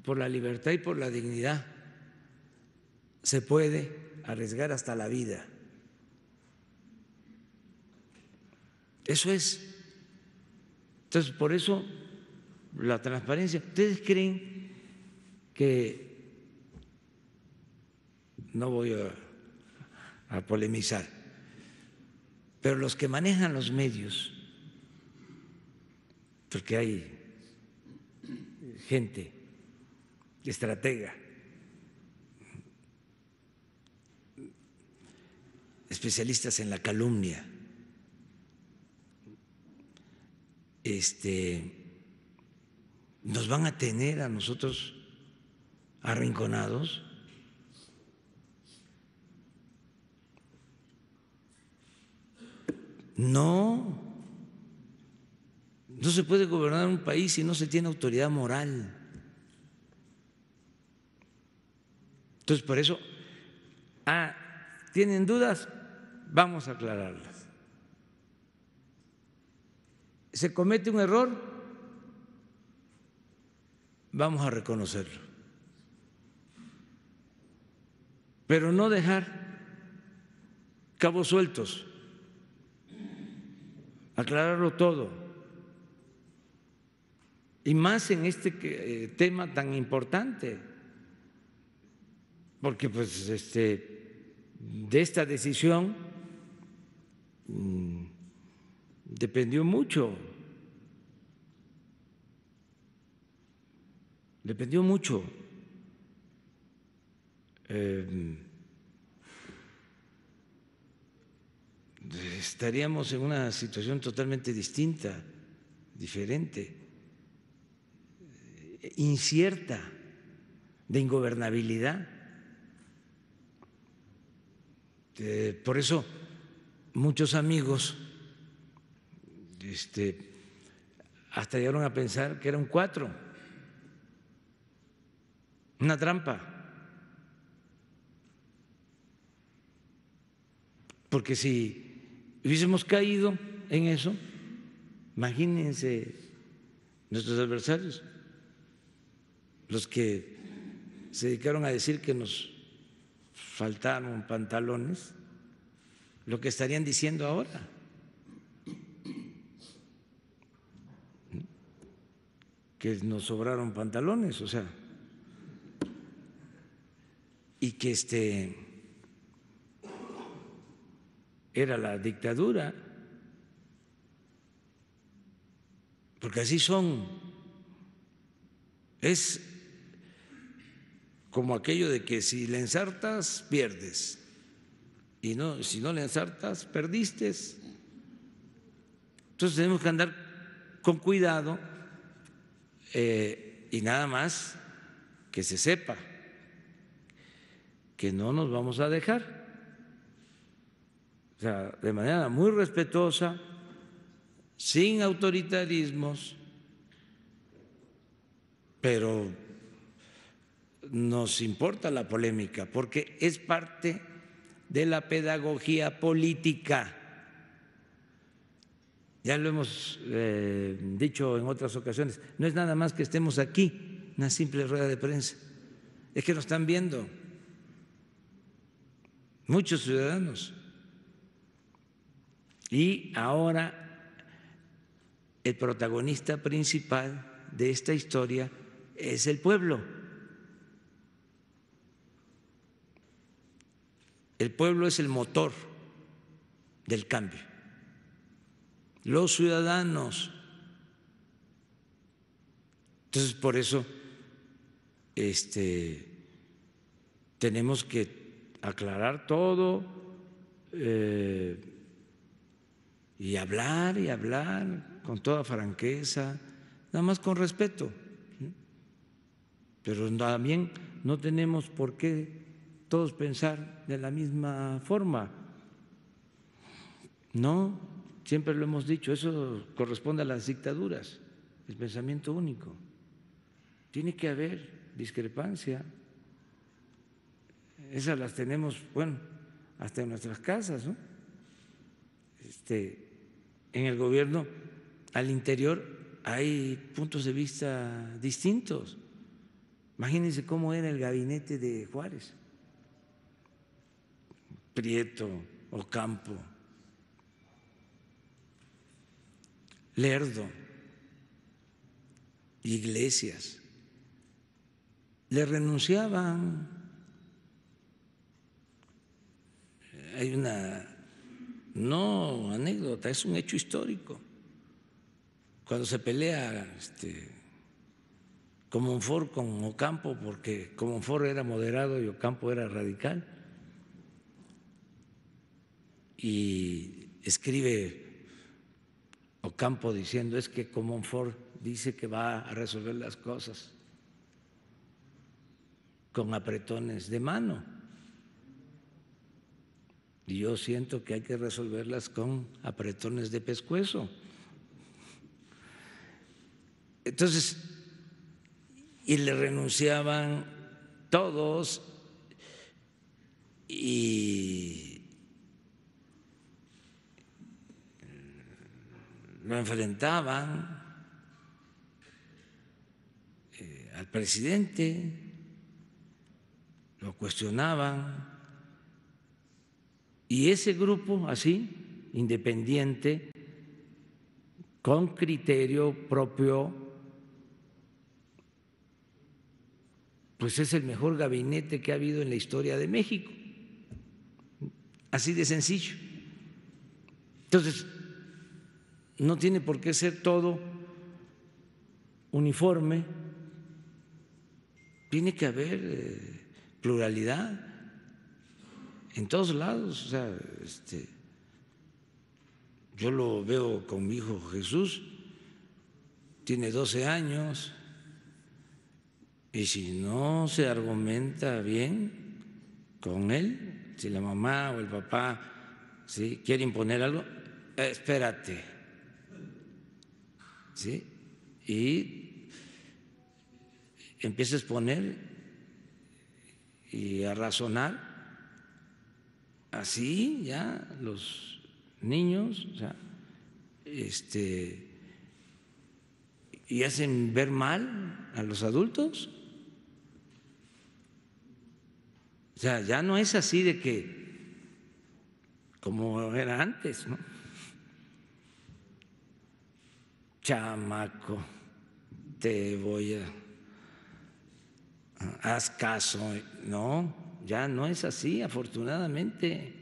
por la libertad y por la dignidad se puede arriesgar hasta la vida. Eso es. Entonces, por eso la transparencia. ¿Ustedes creen que no voy a, polemizar, pero los que manejan los medios, porque hay gente, estratega, especialistas en la calumnia, este, nos van a tener a nosotros arrinconados No, no se puede gobernar un país si no se tiene autoridad moral. Entonces, por eso, ah, ¿tienen dudas? Vamos a aclararlas. ¿Se comete un error? Vamos a reconocerlo. Pero no dejar cabos sueltos aclararlo todo. Y más en este eh, tema tan importante, porque pues este, de esta decisión mm, dependió mucho, dependió mucho. Eh, estaríamos en una situación totalmente distinta, diferente, incierta, de ingobernabilidad. Eh, por eso muchos amigos este, hasta llegaron a pensar que eran cuatro, una trampa. Porque si hubiésemos caído en eso, imagínense nuestros adversarios, los que se dedicaron a decir que nos faltaron pantalones, lo que estarían diciendo ahora. que nos sobraron pantalones, o sea, y que este era la dictadura, porque así son. Es como aquello de que si le ensartas, pierdes, y no, si no le ensartas, perdiste. Entonces tenemos que andar con cuidado eh, y nada más que se sepa que no nos vamos a dejar o sea, de manera muy respetuosa, sin autoritarismos, pero nos importa la polémica porque es parte de la pedagogía política. Ya lo hemos eh, dicho en otras ocasiones, no es nada más que estemos aquí, una simple rueda de prensa, es que nos están viendo muchos ciudadanos. Y ahora el protagonista principal de esta historia es el pueblo. El pueblo es el motor del cambio. Los ciudadanos. Entonces, por eso este, tenemos que aclarar todo. Eh, y hablar y hablar con toda franqueza, nada más con respeto. Pero también no tenemos por qué todos pensar de la misma forma. No, siempre lo hemos dicho, eso corresponde a las dictaduras, el pensamiento único. Tiene que haber discrepancia. Esas las tenemos, bueno, hasta en nuestras casas, ¿no? Este, en el gobierno al interior hay puntos de vista distintos. Imagínense cómo era el gabinete de Juárez, Prieto, Ocampo, Lerdo, Iglesias. Le renunciaban. Hay una no anécdota, es un hecho histórico. Cuando se pelea este, Comonfort con Ocampo, porque Comonfort era moderado y Ocampo era radical, y escribe Ocampo diciendo, es que Comonfort dice que va a resolver las cosas con apretones de mano yo siento que hay que resolverlas con apretones de pescuezo. Entonces, y le renunciaban todos y lo enfrentaban eh, al presidente, lo cuestionaban. Y ese grupo así, independiente, con criterio propio, pues es el mejor gabinete que ha habido en la historia de México. Así de sencillo. Entonces, no tiene por qué ser todo uniforme, tiene que haber eh, pluralidad en todos lados. O sea, este, yo lo veo con mi hijo Jesús, tiene 12 años, y si no se argumenta bien con él, si la mamá o el papá quiere imponer algo, espérate. Y empieza a exponer y a razonar así ya los niños, o sea, este, y hacen ver mal a los adultos. O sea, ya no es así de que como era antes, ¿no? Chamaco, te voy a haz caso, ¿no? ya no es así, afortunadamente.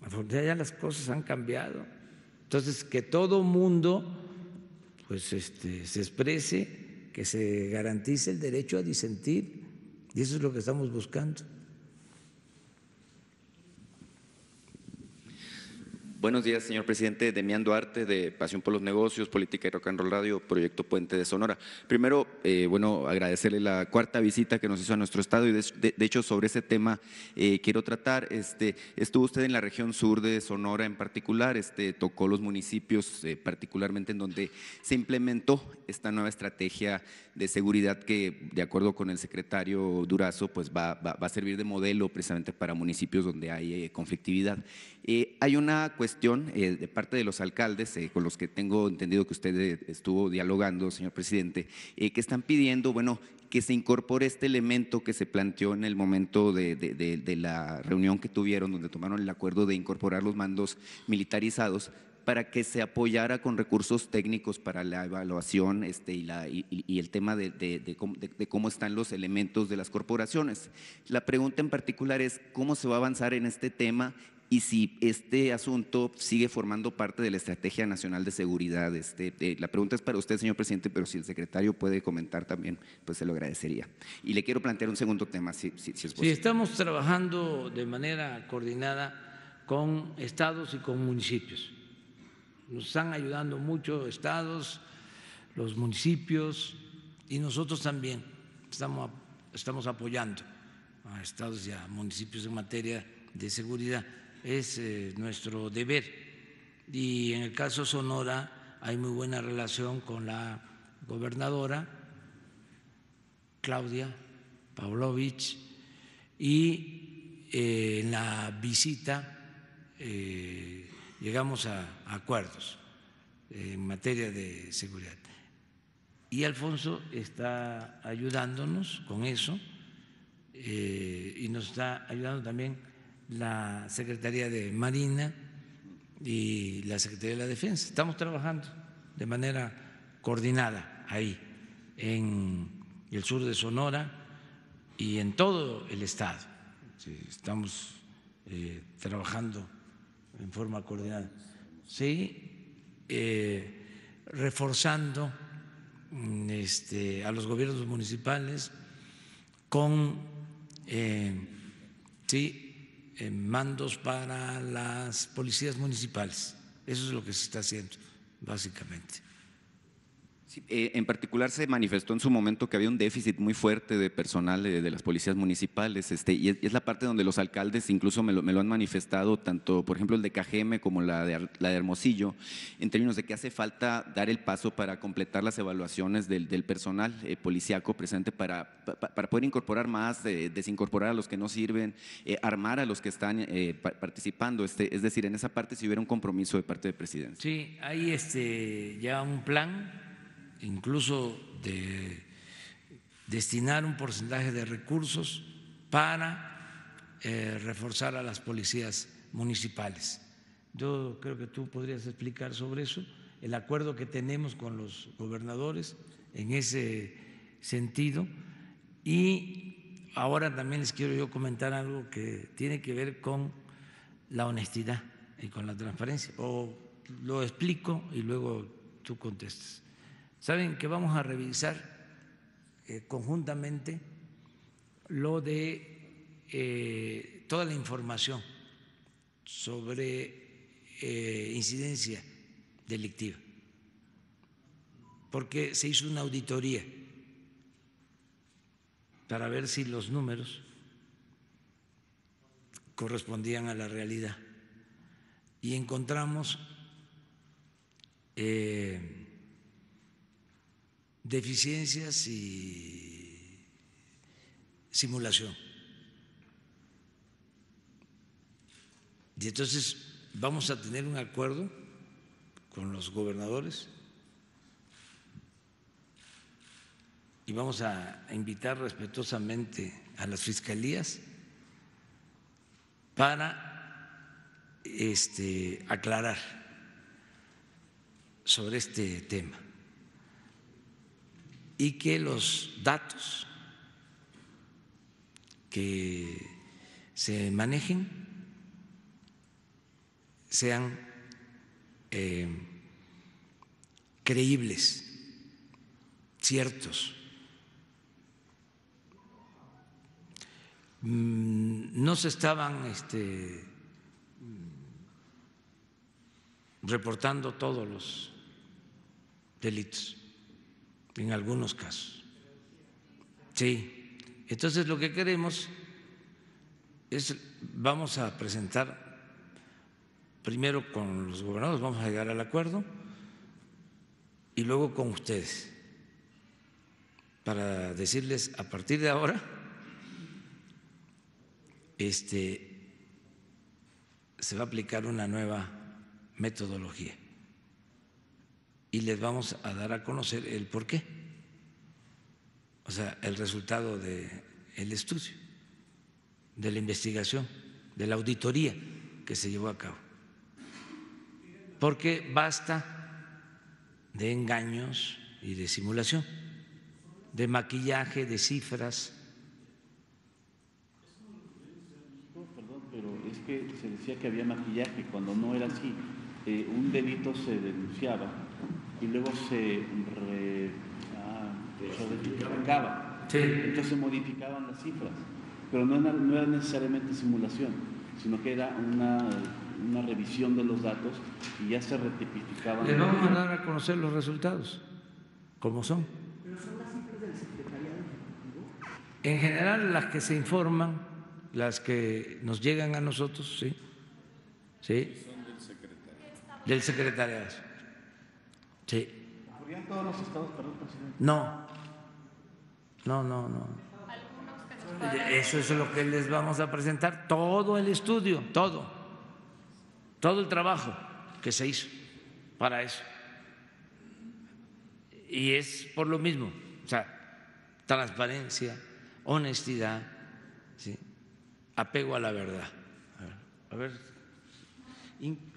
Afortunadamente ya las cosas han cambiado. Entonces, que todo mundo pues este, se exprese, que se garantice el derecho a disentir, y eso es lo que estamos buscando. Buenos días, señor presidente. Demián Duarte, de Pasión por los Negocios, Política y Rock and Roll Radio, Proyecto Puente de Sonora. Primero, eh, bueno, agradecerle la cuarta visita que nos hizo a nuestro estado y de, hecho sobre ese tema eh, quiero tratar. Este, estuvo usted en la región sur de Sonora en particular, este, tocó los municipios eh, particularmente en donde se implementó esta nueva estrategia de seguridad que, de acuerdo con el secretario Durazo, pues va, va, va a servir de modelo precisamente para municipios donde hay conflictividad. hay una cuestión eh, de parte de los alcaldes, eh, con los que tengo entendido que usted eh, estuvo dialogando, señor presidente, que están pidiendo, bueno, que se incorpore este elemento que se planteó en el momento de, de, la reunión que tuvieron, donde tomaron el acuerdo de incorporar los mandos militarizados, para que se apoyara con recursos técnicos para la evaluación este, y, la, y, el tema de, de, de, de, cómo, están los elementos de las corporaciones. La pregunta en particular es cómo se va a avanzar en este tema y si este asunto sigue formando parte de la Estrategia Nacional de Seguridad. Este, eh, la pregunta es para usted, señor presidente, pero si el secretario puede comentar también, pues se lo agradecería. Y le quiero plantear un segundo tema, si, es posible. Sí, estamos trabajando de manera coordinada con estados y con municipios. Nos están ayudando mucho estados, los municipios y nosotros también estamos apoyando a estados y a municipios en materia de seguridad es eh, nuestro deber. Y en el caso Sonora hay muy buena relación con la gobernadora Claudia Pavlovich y eh, en la visita eh, llegamos a, acuerdos en materia de seguridad. Y Alfonso está ayudándonos con eso y nos está ayudando también la Secretaría de Marina y la Secretaría de la Defensa. Estamos trabajando de manera coordinada ahí, en el sur de Sonora y en todo el Estado. Estamos eh, trabajando en forma coordinada. Sí, eh, reforzando mm, este, a los gobiernos municipales con eh, mandos para las policías municipales. Eso es lo que se está haciendo, básicamente. Eh, en particular se manifestó en su momento que había un déficit muy fuerte de personal de, las policías municipales, este, y es, la parte donde los alcaldes incluso me lo, han manifestado, tanto por ejemplo el de Cajeme como la de, la de Hermosillo, en términos de que hace falta dar el paso para completar las evaluaciones del, personal eh, policiaco presente para, para, poder incorporar más, desincorporar a los que no sirven, eh, armar a los que están participando, este, es decir, en esa parte si hubiera un compromiso de parte de presidente. Sí, hay este, ya un plan incluso de destinar un porcentaje de recursos para eh, reforzar a las policías municipales. Yo creo que tú podrías explicar sobre eso, el acuerdo que tenemos con los gobernadores en ese sentido. Y ahora también les quiero yo comentar algo que tiene que ver con la honestidad y con la transparencia. O lo explico y luego tú contestas. Saben que vamos a revisar eh, conjuntamente lo de eh, toda la información sobre eh, incidencia delictiva, porque se hizo una auditoría para ver si los números correspondían a la realidad y encontramos deficiencias y simulación. Y entonces vamos a tener un acuerdo con los gobernadores y vamos a invitar respetuosamente a las fiscalías para este, aclarar sobre este tema y que los datos que se manejen sean eh, creíbles, ciertos. Mm, no se estaban este, reportando todos los delitos en algunos casos. Sí, entonces lo que queremos es, vamos a presentar primero con los gobernadores, vamos a llegar al acuerdo, y luego con ustedes, para decirles a partir de ahora, este, se va a aplicar una nueva metodología y les vamos a dar a conocer el porqué, o sea, el resultado del estudio, de la investigación, de la auditoría que se llevó a cabo. Porque basta de engaños y de simulación, de maquillaje, de cifras. Perdón, pero es que se decía que había maquillaje cuando no era así. Eh, un delito se denunciaba y luego se re, ah, modificaba. Entonces modificaban las cifras, pero no era, no era necesariamente simulación, sino que era una, una, revisión de los datos y ya se retipificaban. Le vamos a dar a conocer los resultados, como son. ¿Pero son las cifras del secretariado En general, las que se informan, las que nos llegan a nosotros, sí. sí. Son del secretariado. Del secretariado todos los estados, presidente? No, no, no, no. Eso es lo que les vamos a presentar, todo el estudio, todo, todo el trabajo que se hizo para eso. Y es por lo mismo, o sea, transparencia, honestidad, apego a la verdad. a ver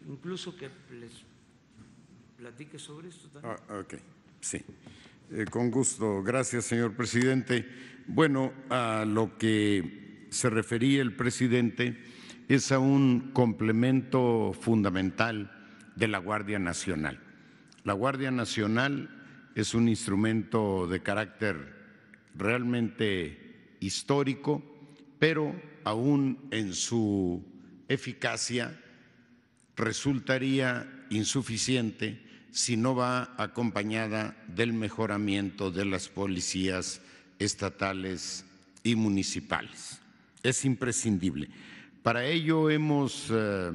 incluso que les platique sobre esto también. Ah, ah, ok, sí. Eh, con gusto. Gracias, señor presidente. Bueno, a lo que se refería el presidente es a un complemento fundamental de la Guardia Nacional. La Guardia Nacional es un instrumento de carácter realmente histórico, pero aún en su eficacia resultaría insuficiente si no va acompañada del mejoramiento de las policías estatales y municipales. Es imprescindible. Para ello hemos eh,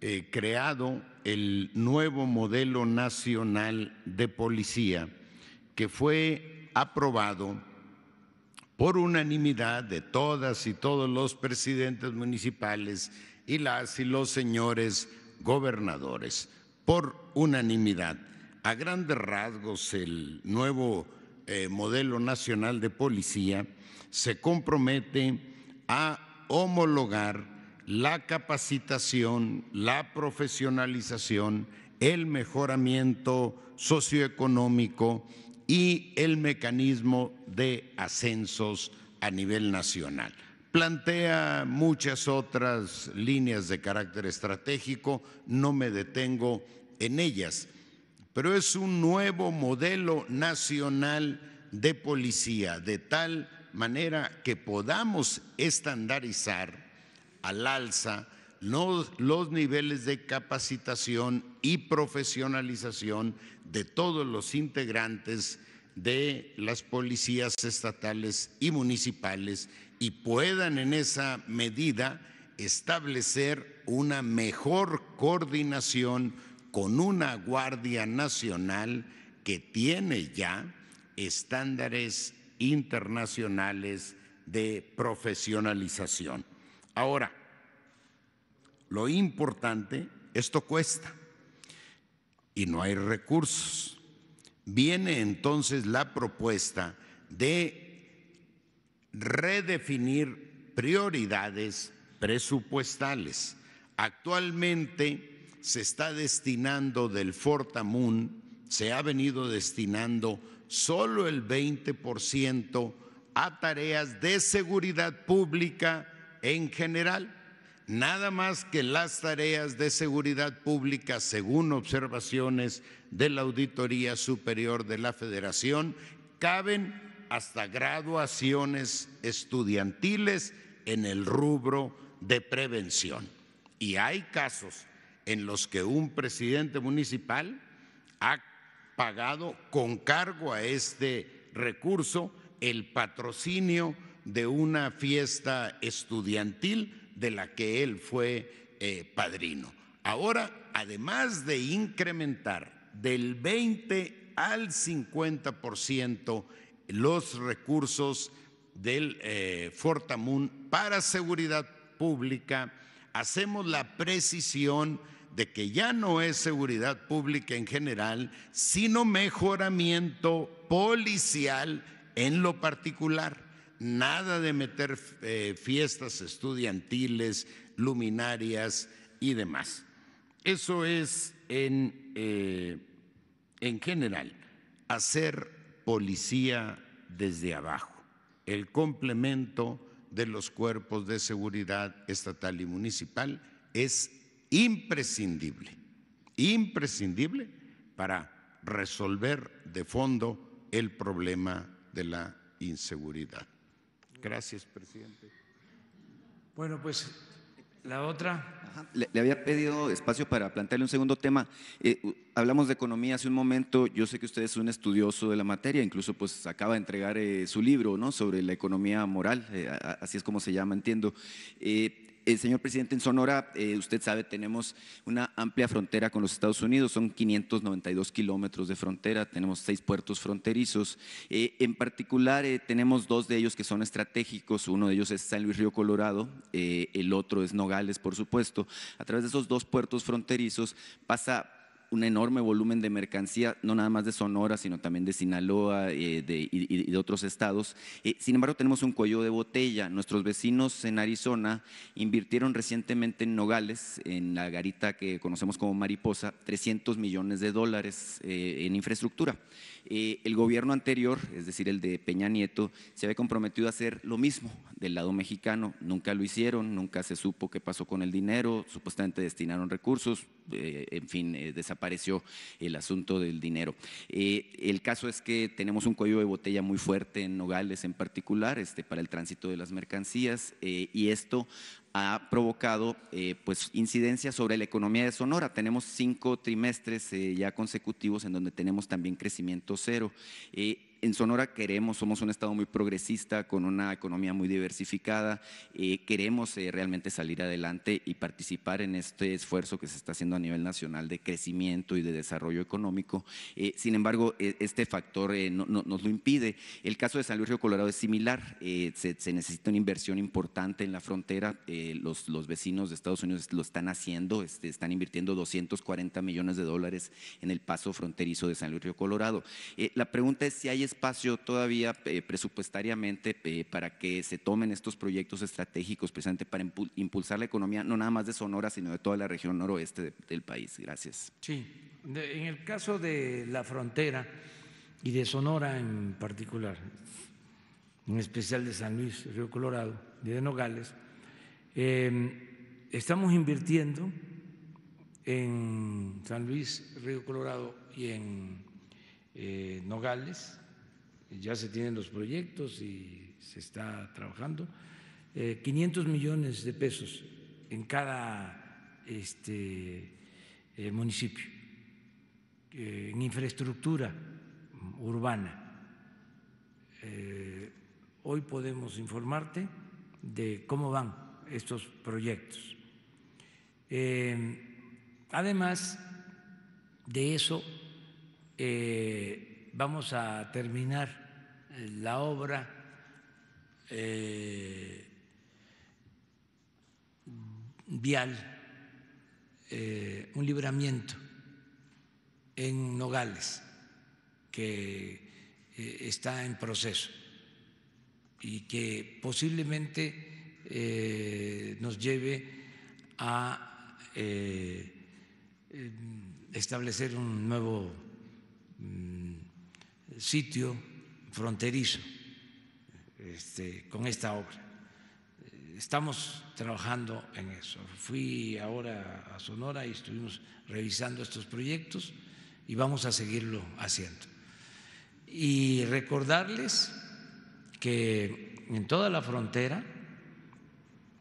eh, creado el nuevo modelo nacional de policía que fue aprobado por unanimidad de todas y todos los presidentes municipales y las y los señores gobernadores por unanimidad. A grandes rasgos, el nuevo eh, modelo nacional de policía se compromete a homologar la capacitación, la profesionalización, el mejoramiento socioeconómico y el mecanismo de ascensos a nivel nacional. Plantea muchas otras líneas de carácter estratégico, no me detengo en ellas, pero es un nuevo modelo nacional de policía, de tal manera que podamos estandarizar al alza los, los, niveles de capacitación y profesionalización de todos los integrantes de las policías estatales y municipales y puedan en esa medida establecer una mejor coordinación con una Guardia Nacional que tiene ya estándares internacionales de profesionalización. Ahora, lo importante, esto cuesta y no hay recursos. Viene entonces la propuesta de redefinir prioridades presupuestales. Actualmente se está destinando del Fortamun, se ha venido destinando solo el 20% a tareas de seguridad pública en general. Nada más que las tareas de seguridad pública, según observaciones de la Auditoría Superior de la Federación, caben hasta graduaciones estudiantiles en el rubro de prevención. Y hay casos en los que un presidente municipal ha pagado con cargo a este recurso el patrocinio de una fiesta estudiantil de la que él fue eh, padrino. Ahora, además de incrementar del 20 al 50 ciento los recursos del eh, Fortamun para seguridad pública, hacemos la precisión de que ya no es seguridad pública en general, sino mejoramiento policial en lo particular. Nada de meter eh, fiestas estudiantiles, luminarias y demás. Eso es en, eh, general, hacer policía desde abajo, el complemento de los cuerpos de seguridad estatal y municipal es imprescindible, imprescindible para resolver de fondo el problema de la inseguridad. Gracias, presidente. Bueno, pues la otra. Le, había pedido espacio para plantearle un segundo tema. Eh, hablamos de economía hace un momento. Yo sé que usted es un estudioso de la materia, incluso pues acaba de entregar eh, su libro ¿no? sobre la economía moral, eh, así es como se llama, entiendo. Eh, señor presidente, en Sonora, eh, usted sabe, tenemos una amplia frontera con los Estados Unidos, son 592 kilómetros de frontera, tenemos seis puertos fronterizos. Eh, en particular, tenemos dos de ellos que son estratégicos, uno de ellos es San Luis Río Colorado, el otro es Nogales, por supuesto. A través de esos dos puertos fronterizos pasa un enorme volumen de mercancía, no nada más de Sonora, sino también de Sinaloa eh, de, y, de otros estados. Eh, sin embargo, tenemos un cuello de botella. Nuestros vecinos en Arizona invirtieron recientemente en Nogales, en la garita que conocemos como Mariposa, 300 millones de dólares eh, en infraestructura. Eh, el gobierno anterior, es decir, el de Peña Nieto, se había comprometido a hacer lo mismo del lado mexicano. Nunca lo hicieron, nunca se supo qué pasó con el dinero, supuestamente destinaron recursos, eh, en fin, eh, desapareció el asunto del dinero. el caso es que tenemos un cuello de botella muy fuerte en Nogales en particular, este, para el tránsito de las mercancías, y esto ha provocado eh, pues, incidencia sobre la economía de Sonora. Tenemos cinco trimestres eh, ya consecutivos en donde tenemos también crecimiento cero. Eh, en Sonora queremos, somos un estado muy progresista, con una economía muy diversificada, eh, queremos eh, realmente salir adelante y participar en este esfuerzo que se está haciendo a nivel nacional de crecimiento y de desarrollo económico. Eh, sin embargo, e, este factor no, nos lo impide. El caso de San Luis Río Colorado es similar, se, necesita una inversión importante en la frontera, los, los, vecinos de Estados Unidos lo están haciendo, este, están invirtiendo 240 millones de dólares en el paso fronterizo de San Luis Río Colorado. la pregunta es si hay espacio todavía eh, presupuestariamente eh, para que se tomen estos proyectos estratégicos precisamente para impulsar la economía, no nada más de Sonora, sino de toda la región noroeste del país? Gracias. Sí, en el caso de la frontera y de Sonora en particular, en especial de San Luis, Río Colorado y de Nogales, eh, estamos invirtiendo en San Luis, Río Colorado y en Nogales ya se tienen los proyectos y se está trabajando, 500 eh, millones de pesos en cada este, eh, municipio, eh, en infraestructura urbana. hoy podemos informarte de cómo van estos proyectos. además de eso, vamos a terminar la obra eh, vial, eh, un libramiento en Nogales que eh, está en proceso y que posiblemente nos lleve a em, establecer un nuevo mm, sitio fronterizo este, con esta obra. Estamos trabajando en eso. Fui ahora a Sonora y estuvimos revisando estos proyectos y vamos a seguirlo haciendo. Y recordarles que en toda la frontera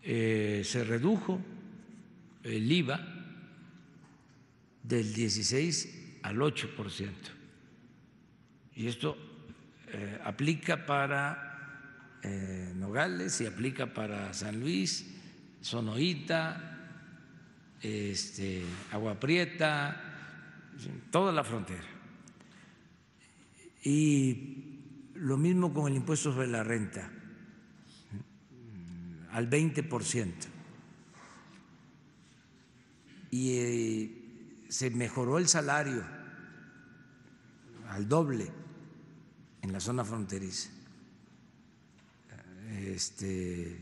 eh, se redujo el IVA del 16 al 8 Y esto eh, aplica para eh, Nogales y aplica para San Luis, Sonoita, este, Agua Prieta, toda la frontera. Y lo mismo con el impuesto sobre la renta, mm, al 20%. Y eh, se mejoró el salario al doble en la zona fronteriza. Este,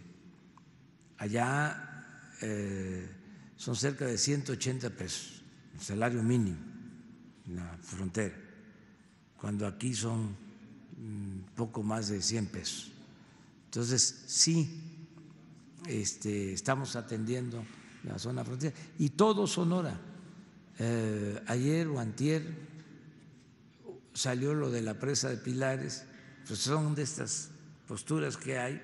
allá eh, son cerca de 180 pesos, el salario mínimo en la frontera, cuando aquí son mm, poco más de 100 pesos. Entonces, sí, este, estamos atendiendo la zona frontera y todo Sonora. Eh, ayer o antier salió lo de la presa de Pilares, pues son de estas posturas que hay.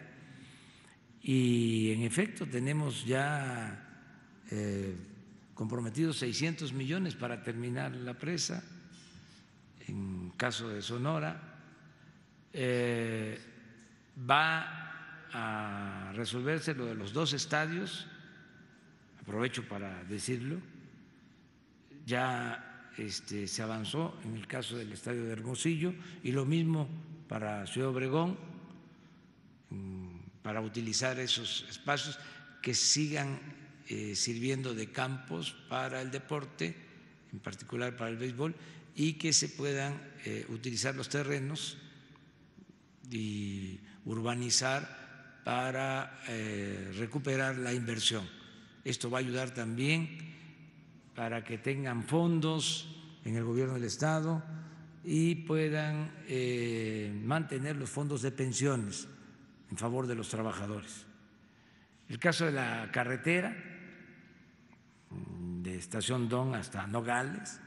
Y en efecto tenemos ya eh, comprometidos 600 millones para terminar la presa, en caso de Sonora. Eh, va a resolverse lo de los dos estadios, aprovecho para decirlo, ya este, se avanzó en el caso del Estadio de Hermosillo y lo mismo para Ciudad Obregón, mm, para utilizar esos espacios que sigan eh, sirviendo de campos para el deporte, en particular para el béisbol, y que se puedan eh, utilizar los terrenos y urbanizar para eh, recuperar la inversión. Esto va a ayudar también para que tengan fondos en el gobierno del Estado y puedan eh, mantener los fondos de pensiones en favor de los trabajadores. El caso de la carretera mm, de Estación Don hasta Nogales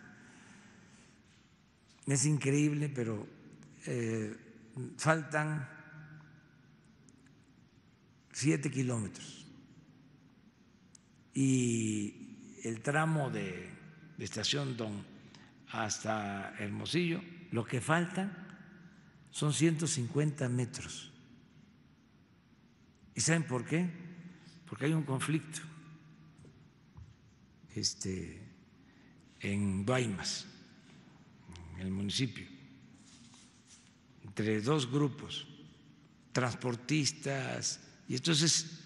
es increíble, pero eh, faltan siete kilómetros y el tramo de, Estación Don hasta Hermosillo, lo que falta son 150 metros. ¿Y saben por qué? Porque hay un conflicto este, en Guaymas, en el municipio, entre dos grupos, transportistas, y entonces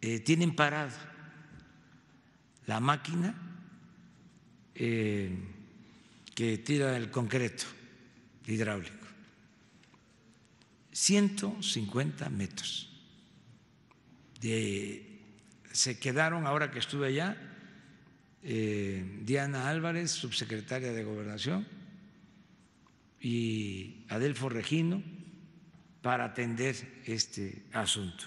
eh, tienen parado la máquina eh, que tira el concreto hidráulico. 150 metros. se quedaron, ahora que estuve allá, eh, Diana Álvarez, subsecretaria de Gobernación, y Adelfo Regino para atender este asunto.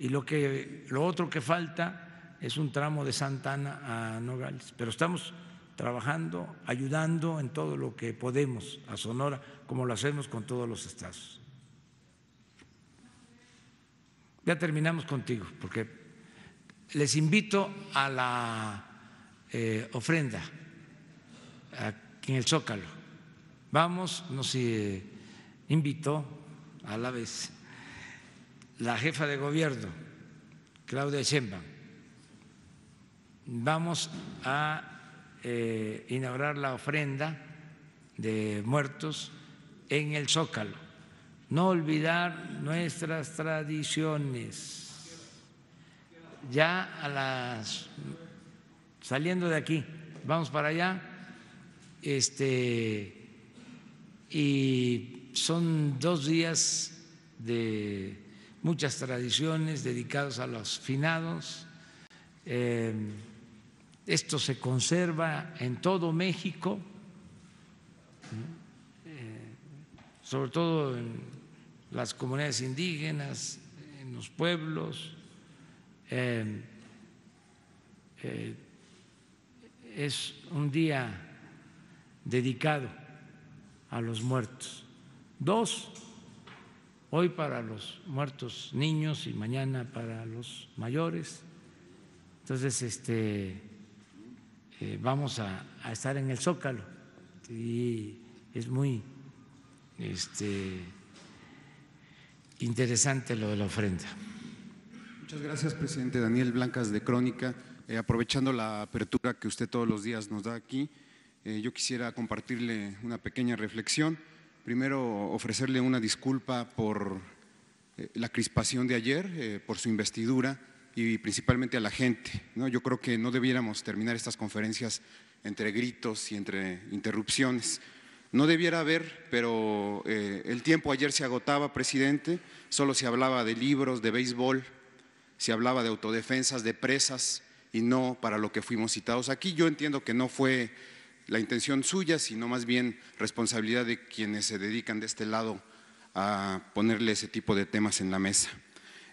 Y lo, que, lo otro que falta es un tramo de Santa Ana a Nogales, pero estamos trabajando, ayudando en todo lo que podemos a Sonora, como lo hacemos con todos los estados. Ya terminamos contigo, porque les invito a la eh, ofrenda aquí en el Zócalo. Vamos, nos eh, invito invitó a la vez la jefa de gobierno, Claudia Sheinbaum vamos a eh, inaugurar la ofrenda de muertos en el Zócalo. No olvidar nuestras tradiciones. Ya a las saliendo de aquí, vamos para allá. Este y son dos días de muchas tradiciones dedicados a los finados. Eh, esto se conserva en todo México, eh, sobre todo en las comunidades indígenas, en los pueblos. Em, eh, es un día dedicado a los muertos. Dos, hoy para los muertos niños y mañana para los mayores. Entonces, este eh, vamos a, estar en el Zócalo y es muy este, interesante lo de la ofrenda. Muchas gracias, presidente Daniel Blancas de Crónica. Eh, aprovechando la apertura que usted todos los días nos da aquí, eh, yo quisiera compartirle una pequeña reflexión. Primero, ofrecerle una disculpa por la crispación de ayer, por su investidura y principalmente a la gente. ¿no? Yo creo que no debiéramos terminar estas conferencias entre gritos y entre interrupciones. No debiera haber, pero eh, el tiempo ayer se agotaba, presidente, solo se hablaba de libros, de béisbol, se hablaba de autodefensas, de presas, y no para lo que fuimos citados aquí. Yo entiendo que no fue la intención suya, sino más bien responsabilidad de quienes se dedican de este lado a ponerle ese tipo de temas en la mesa.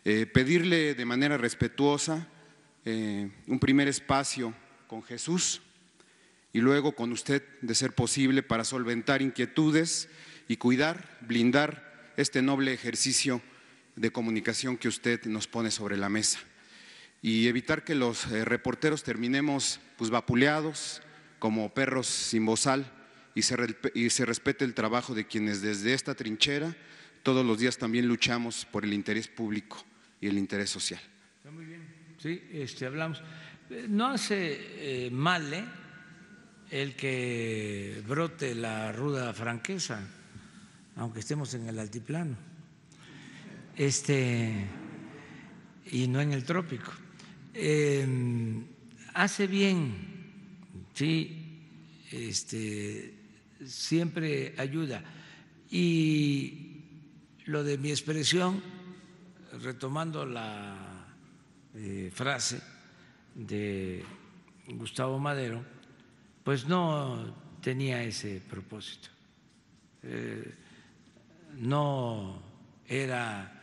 Eh, pedirle de manera respetuosa eh, un primer espacio con Jesús y luego con usted, de ser posible, para solventar inquietudes y cuidar, blindar este noble ejercicio de comunicación que usted nos pone sobre la mesa y evitar que los eh, reporteros terminemos pues vapuleados como perros sin bozal y se respete el trabajo de quienes desde esta trinchera todos los días también luchamos por el interés público y el interés social. Está muy bien, sí, este, hablamos. No hace eh, mal ¿eh? el que brote la ruda franqueza, aunque estemos en el altiplano, este, y no en el trópico. Em, hace bien, sí, este, siempre ayuda. Y lo de mi expresión, retomando la eh, frase de Gustavo Madero, pues no tenía ese propósito. Eh, no era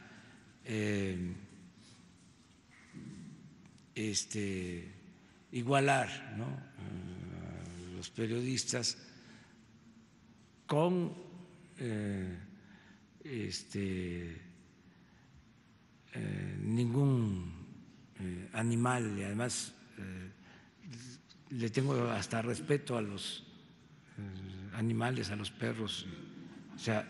eh, este, igualar a los periodistas con este, eh, ningún eh, animal y además eh, le tengo hasta respeto a los animales, a los perros, o sea,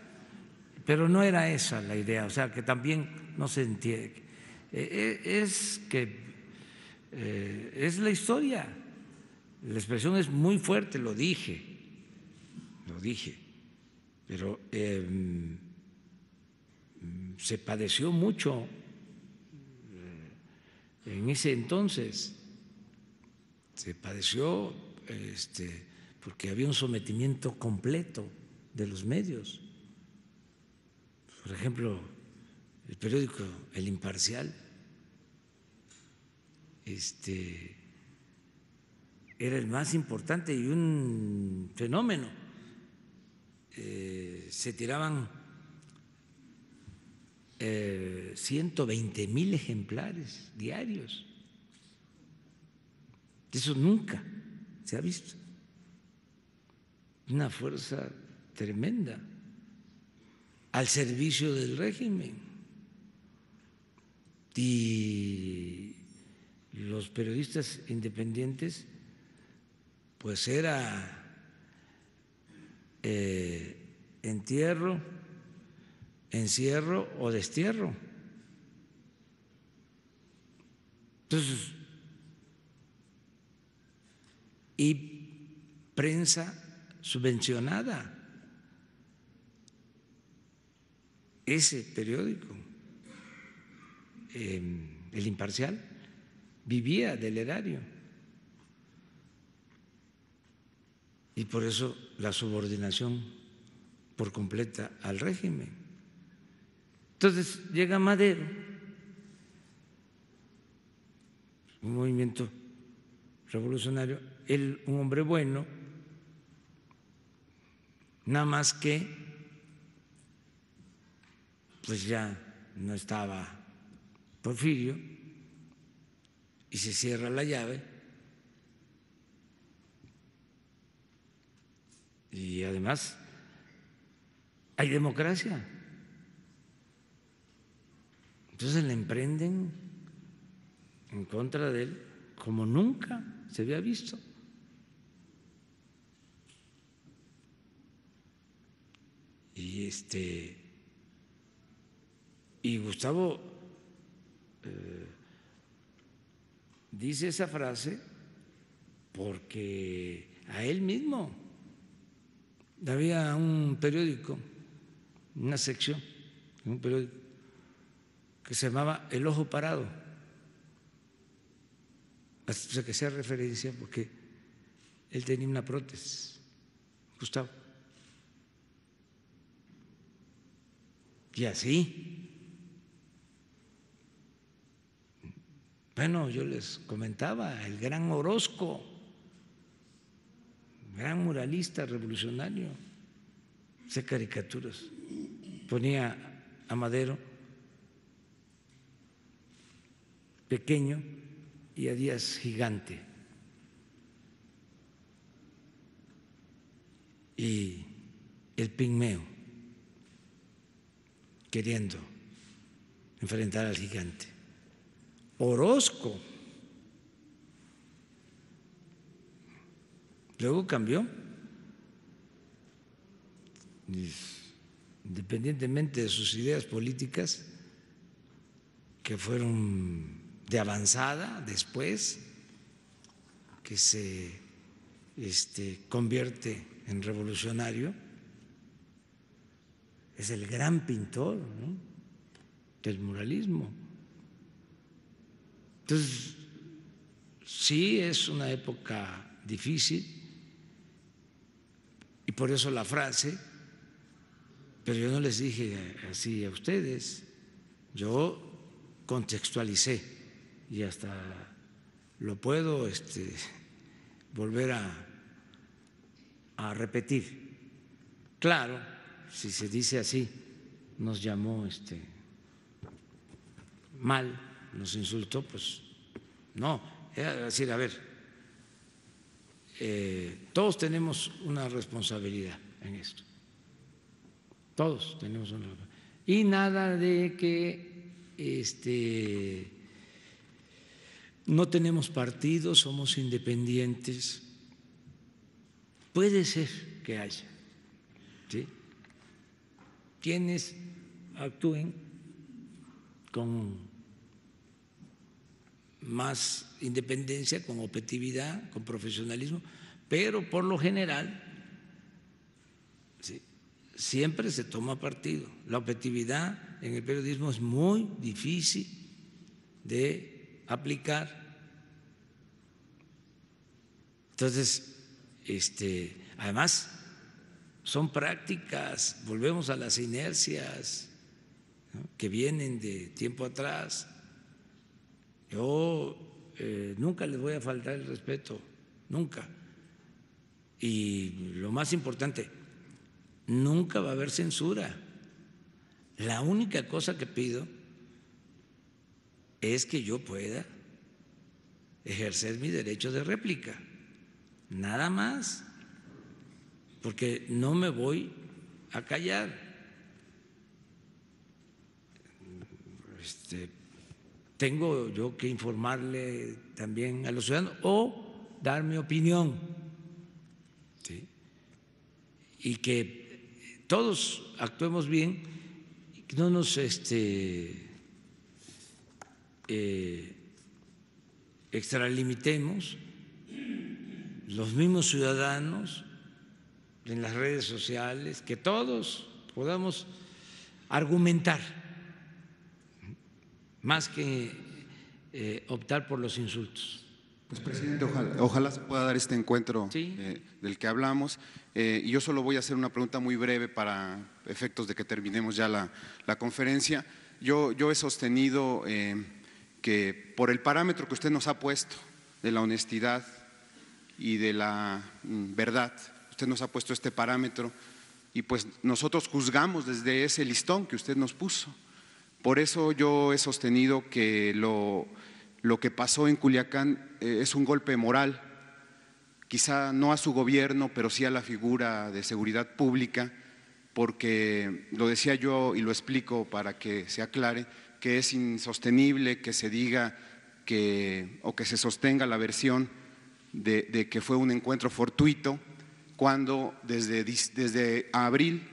pero no era esa la idea, o sea, que también no se entiende, es que es la historia, la expresión es muy fuerte, lo dije, lo dije, pero em, se padeció mucho eh, en ese entonces, se padeció este, porque había un sometimiento completo de los medios. Por ejemplo, el periódico El Imparcial este, era el más importante y un fenómeno. Eh, se tiraban 120 eh, mil ejemplares diarios. Eso nunca se ha visto. Una fuerza tremenda al servicio del régimen. Y los periodistas independientes, pues era eh, entierro encierro o destierro. Entonces, y prensa subvencionada. Ese periódico, em, El Imparcial, vivía del erario. Y por eso la subordinación por completa al régimen. Entonces llega Madero, un movimiento revolucionario, él un hombre bueno, nada más que pues ya no estaba Porfirio y se cierra la llave y además hay democracia. Entonces le emprenden en contra de él como nunca se había visto. Y este y Gustavo eh, dice esa frase porque a él mismo había un periódico, una sección, un periódico que se llamaba El Ojo Parado. Hasta que sea referencia porque él tenía una prótesis, Gustavo. Y así. Bueno, yo les comentaba, el gran Orozco, gran muralista revolucionario, hacía caricaturas, ponía a Madero pequeño y a días gigante. Y el pigmeo queriendo enfrentar al gigante. Orozco. Luego cambió. Independientemente de sus ideas políticas, que fueron de avanzada después, que se este, convierte en revolucionario, es el gran pintor del muralismo. Entonces, sí es una época difícil y por eso la frase, pero yo no les dije así a ustedes, yo contextualicé y hasta lo puedo este, volver a, a repetir. Claro, si se dice así, nos llamó este, mal, nos insultó, pues no, era decir, a ver, eh, todos tenemos una responsabilidad en esto, todos tenemos una responsabilidad. Y nada de que este, no tenemos partido, somos independientes. Puede ser que haya. Quienes actúen con más independencia, con objetividad, con profesionalismo, pero por lo general siempre se toma partido. La objetividad en el periodismo es muy difícil de aplicar. Entonces, este, además, son prácticas, volvemos a las inercias que vienen de tiempo atrás. Yo eh, nunca les voy a faltar el respeto, nunca. Y lo más importante, nunca va a haber censura. La única cosa que pido es que yo pueda ejercer mi derecho de réplica, nada más, porque no me voy a callar. Este, tengo yo que informarle también a los ciudadanos o dar mi opinión. Y que todos actuemos bien, no nos este, eh, extralimitemos los mismos ciudadanos en las redes sociales, que todos podamos argumentar, más que eh, optar por los insultos. Pues presidente, ojalá, se pueda dar este encuentro eh, del que hablamos. y yo solo voy a hacer una pregunta muy breve para efectos de que terminemos ya la, conferencia. Yo, yo he sostenido que por el parámetro que usted nos ha puesto de la honestidad y de la mm, verdad, usted nos ha puesto este parámetro y pues nosotros juzgamos desde ese listón que usted nos puso. Por eso yo he sostenido que lo, lo que pasó en Culiacán eh, es un golpe moral, quizá no a su gobierno, pero sí a la figura de seguridad pública, porque lo decía yo y lo explico para que se aclare es insostenible que se diga que, o que se sostenga la versión de, que fue un encuentro fortuito, cuando desde, desde abril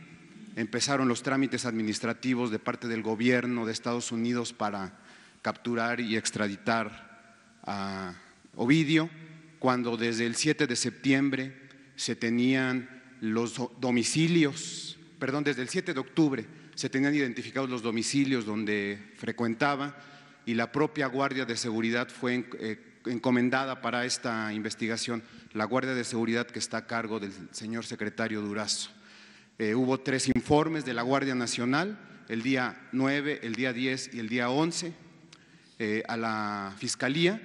empezaron los trámites administrativos de parte del gobierno de Estados Unidos para capturar y extraditar a Ovidio, cuando desde el 7 de septiembre se tenían los domicilios, perdón, desde el 7 de octubre se tenían identificados los domicilios donde frecuentaba y la propia Guardia de Seguridad fue eh, encomendada para esta investigación, la Guardia de Seguridad que está a cargo del señor secretario Durazo. Eh, hubo tres informes de la Guardia Nacional, el día 9, el día 10 y el día 11, eh, a la Fiscalía,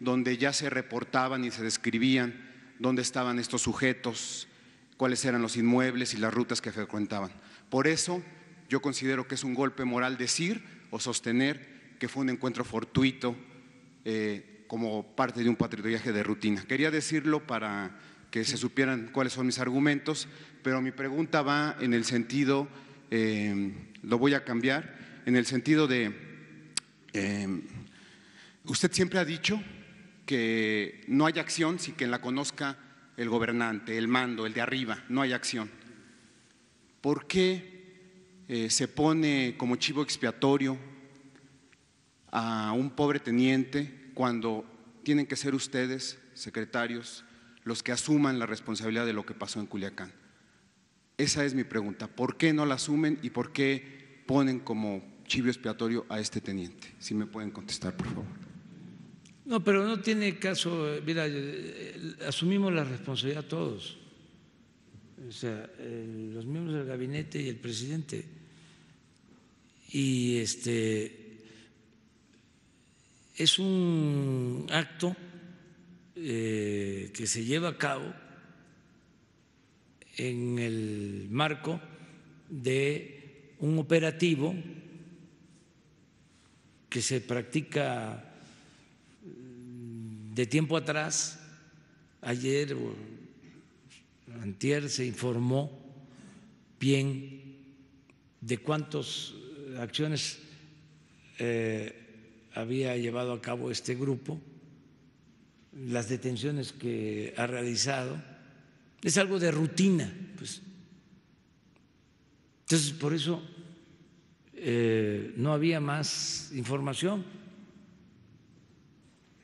donde ya se reportaban y se describían dónde estaban estos sujetos, cuáles eran los inmuebles y las rutas que frecuentaban. Por eso yo considero que es un golpe moral decir o sostener que fue un encuentro fortuito eh, como parte de un patrullaje de rutina. Quería decirlo para que se supieran cuáles son mis argumentos, pero mi pregunta va en el sentido, eh, lo voy a cambiar, en el sentido de, eh, usted siempre ha dicho que no hay acción si quien la conozca el gobernante, el mando, el de arriba, no hay acción. ¿Por qué eh, se pone como chivo expiatorio a un pobre teniente cuando tienen que ser ustedes, secretarios, los que asuman la responsabilidad de lo que pasó en Culiacán. Esa es mi pregunta. ¿Por qué no la asumen y por qué ponen como chivo expiatorio a este teniente? Si me pueden contestar, por favor. No, pero no tiene caso, eh, mira, eh, asumimos la responsabilidad todos, o sea, los miembros del gabinete y el presidente y este es un acto eh, que se lleva a cabo en el marco de un operativo que se practica mm, de tiempo atrás, ayer o antier se informó bien de cuántos acciones eh, había llevado a cabo este grupo, las detenciones que ha realizado, es algo de rutina. Pues. Entonces, por eso eh, no había más información,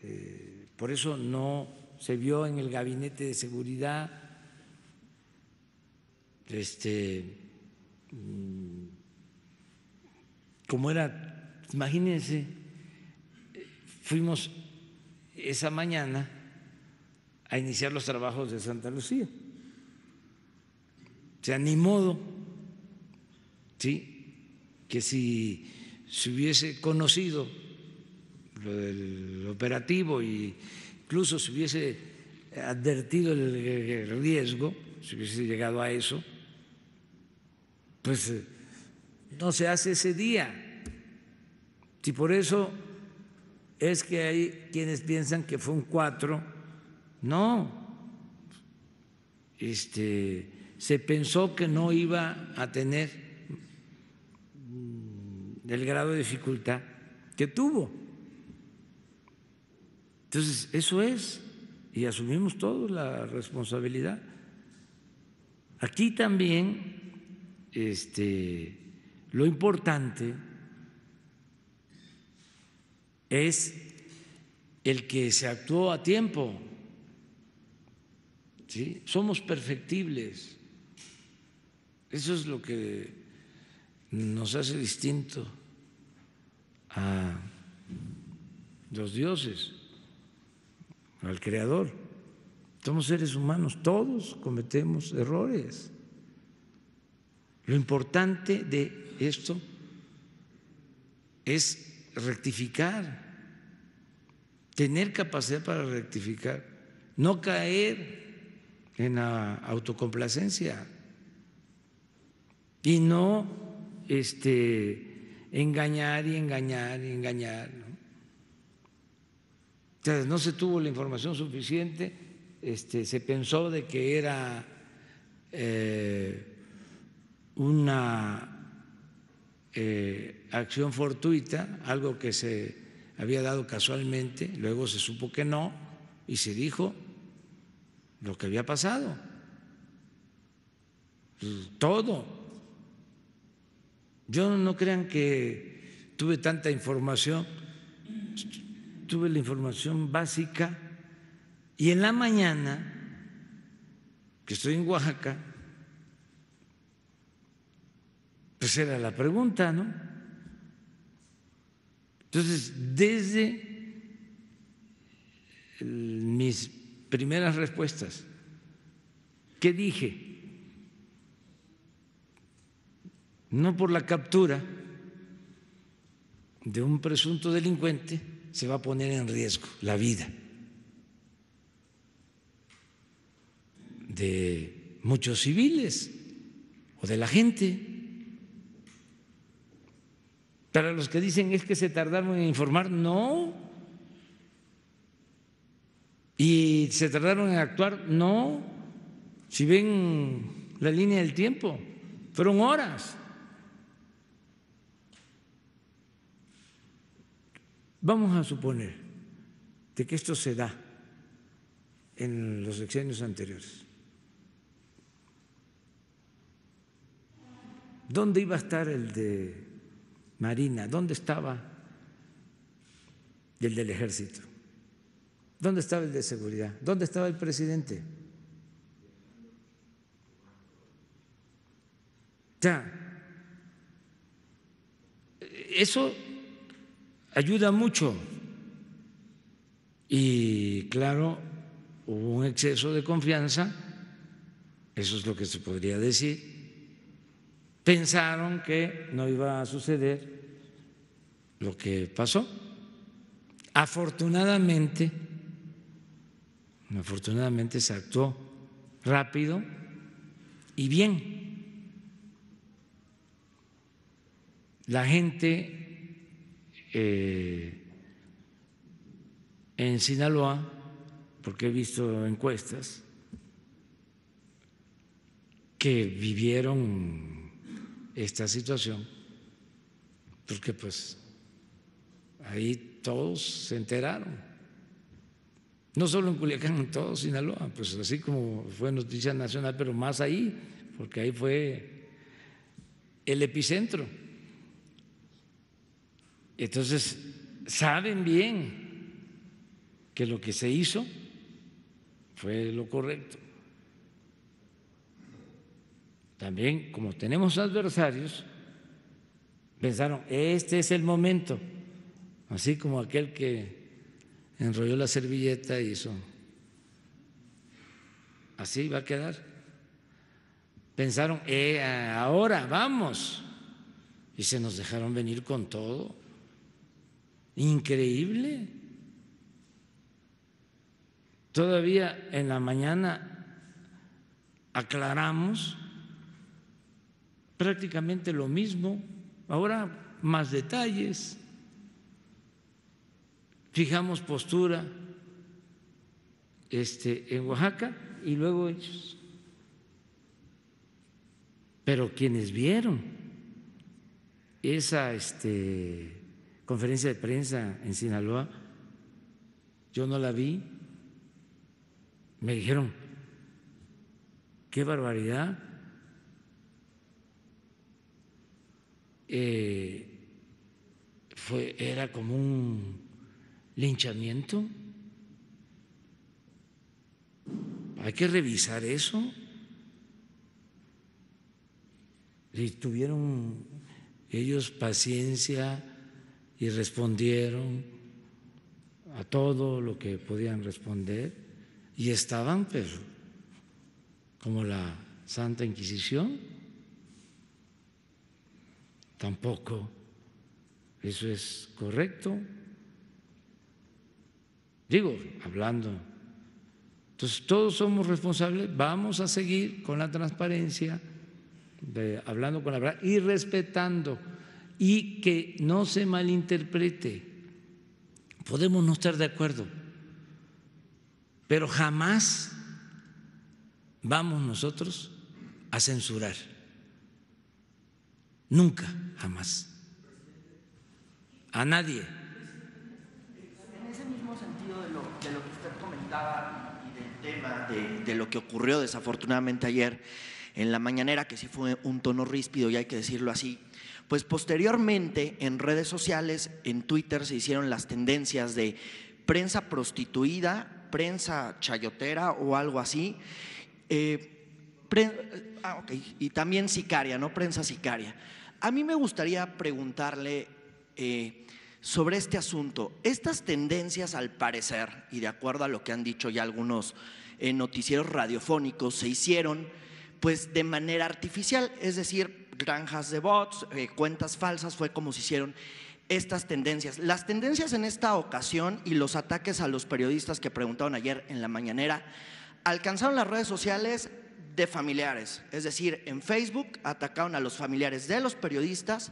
eh, por eso no se vio en el gabinete de seguridad este mm, como era, imagínense, fuimos esa mañana a iniciar los trabajos de Santa Lucía. O sea, ni modo, ¿sí? Que si se hubiese conocido lo del operativo e incluso se hubiese advertido el riesgo, si hubiese llegado a eso, pues eh, no se hace ese día. Si por eso es que hay quienes piensan que fue un cuatro, no. Este, se pensó que no iba a tener mm, el grado de dificultad que tuvo. Entonces, eso es, y asumimos todos la responsabilidad. Aquí también, este, lo importante es el que se actuó a tiempo. ¿Sí? Somos perfectibles. Eso es lo que nos hace distinto a los dioses, al Creador. Somos seres humanos, todos cometemos errores. Lo importante de esto es rectificar, tener capacidad para rectificar, no caer en la autocomplacencia y no este, engañar y engañar y engañar. entonces no se tuvo la información suficiente, este, se pensó de que era eh, una eh, acción fortuita, algo que se había dado casualmente, luego se supo que no y se dijo lo que había pasado. Pues, todo. Yo no crean que tuve tanta información, tuve la información básica y en la mañana, que estoy en Oaxaca, Pues era la pregunta, ¿no? Entonces, desde mis primeras respuestas, ¿qué dije? No por la captura de un presunto delincuente se va a poner en riesgo la vida de muchos civiles o de la gente. Para los que dicen es que se tardaron en informar, no. Y se tardaron en actuar, no. Si ven la línea del tiempo, fueron horas. Vamos a suponer de que esto se da en los sexenios anteriores. ¿Dónde iba a estar el de Marina, ¿dónde estaba el del ejército? ¿Dónde estaba el de seguridad? ¿Dónde estaba el presidente? Eso ayuda mucho. Y claro, hubo un exceso de confianza, eso es lo que se podría decir, pensaron que no iba a suceder lo que pasó. Afortunadamente, afortunadamente se actuó rápido y bien. La gente eh, en Sinaloa, porque he visto encuestas, que vivieron esta situación, porque pues ahí todos se enteraron, no solo en Culiacán, en todo Sinaloa, pues así como fue noticia nacional, pero más ahí, porque ahí fue el epicentro. Entonces, saben bien que lo que se hizo fue lo correcto también como tenemos adversarios, pensaron, este es el momento, así como aquel que enrolló la servilleta y hizo, así va a quedar. Pensaron, eh, ahora vamos, y se nos dejaron venir con todo. Increíble. Todavía en la mañana aclaramos prácticamente lo mismo, ahora más detalles, fijamos postura este, en Oaxaca y luego ellos. Pero quienes vieron esa este, conferencia de prensa en Sinaloa, yo no la vi, me dijeron, qué barbaridad, Eh, fue, era como un linchamiento. Hay que revisar eso. Y tuvieron ellos paciencia y respondieron a todo lo que podían responder y estaban, pero como la Santa Inquisición, Tampoco eso es correcto. Digo, hablando. Entonces, todos somos responsables, vamos a seguir con la transparencia, hablando con la verdad y respetando y que no se malinterprete. Podemos no estar de acuerdo, pero jamás vamos nosotros a censurar. Nunca, jamás. A nadie. En ese mismo sentido de lo, que usted comentaba y del tema de, lo que ocurrió desafortunadamente ayer en la mañanera, que sí fue un tono ríspido y hay que decirlo así, pues posteriormente en redes sociales, en Twitter se hicieron las tendencias de prensa prostituida, prensa chayotera o algo así. Eh, ah, y también sicaria, ¿no? Prensa sicaria. A mí me gustaría preguntarle eh, sobre este asunto. Estas tendencias, al parecer, y de acuerdo a lo que han dicho ya algunos eh, noticieros radiofónicos, se hicieron pues de manera artificial, es decir, granjas de bots, eh, cuentas falsas, fue como se hicieron estas tendencias. Las tendencias en esta ocasión y los ataques a los periodistas que preguntaron ayer en la mañanera alcanzaron las redes sociales de familiares. Es decir, en Facebook atacaron a los familiares de los periodistas,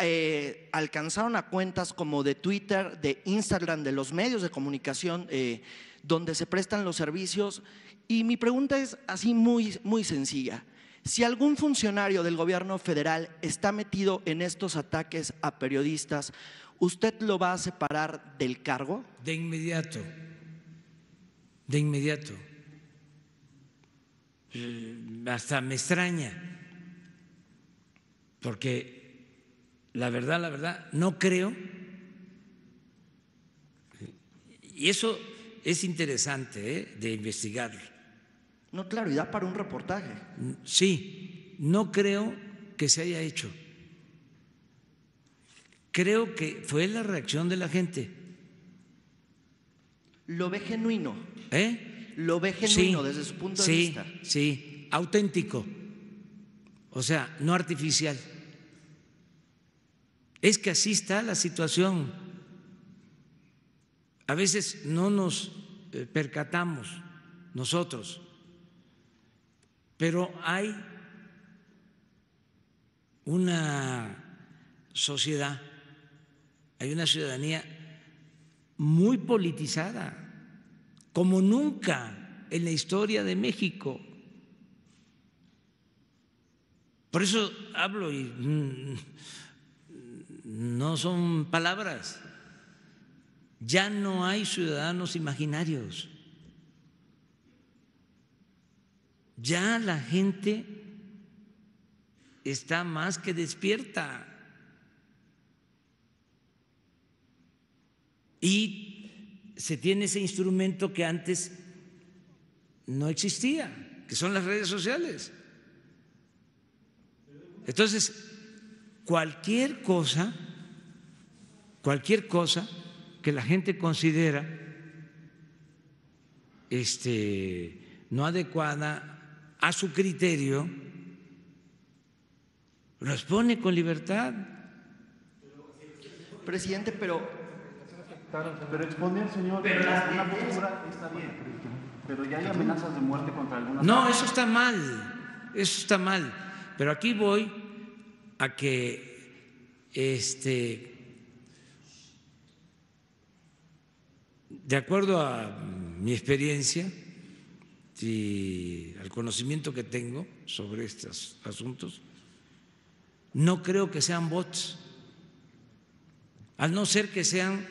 eh, alcanzaron a cuentas como de Twitter, de Instagram, de los medios de comunicación eh, donde se prestan los servicios. Y mi pregunta es así muy, muy sencilla. Si algún funcionario del gobierno federal está metido en estos ataques a periodistas, ¿usted lo va a separar del cargo? De inmediato, de inmediato. Mm, hasta me extraña, porque la verdad, la verdad, no creo, y eso es interesante ¿eh? de investigar. No, claro, y da para un reportaje. Sí, no creo que se haya hecho. Creo que fue la reacción de la gente. Lo ve genuino. ¿Eh? Lo ve desde su punto de vista. Sí, auténtico. O sea, no artificial. Es que así está la situación. A veces no nos eh, percatamos nosotros, pero hay una sociedad, hay una ciudadanía muy politizada como nunca en la historia de México. Por eso hablo y mm, no son palabras. Ya no hay ciudadanos imaginarios. Ya la gente está más que despierta. Y se tiene ese instrumento que antes no existía, que son las redes sociales. Entonces, cualquier cosa, cualquier cosa que la gente considera este, no adecuada a su criterio, los pone con libertad. Presidente, pero pero Señor pero está bien, pero ya hay amenazas de muerte contra algunas. No, eso está mal, eso está mal. Pero aquí voy a que este de acuerdo a mi experiencia y al conocimiento que tengo sobre estos asuntos, no creo que sean bots, al no ser que sean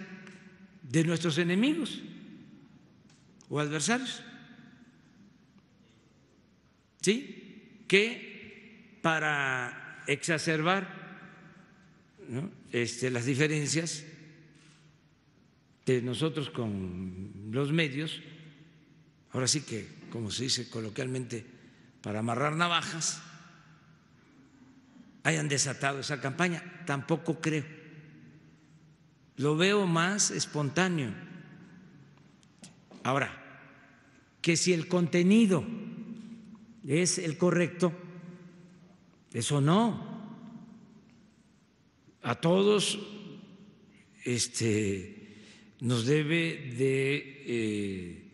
de nuestros enemigos o adversarios. ¿Sí? Que para exacerbar este, las diferencias de nosotros con los medios, ahora sí que, como se dice coloquialmente, para amarrar navajas, hayan desatado esa campaña. Tampoco creo. Lo veo más espontáneo. Ahora, que si el contenido es el correcto, eso no. A todos este, nos debe de eh,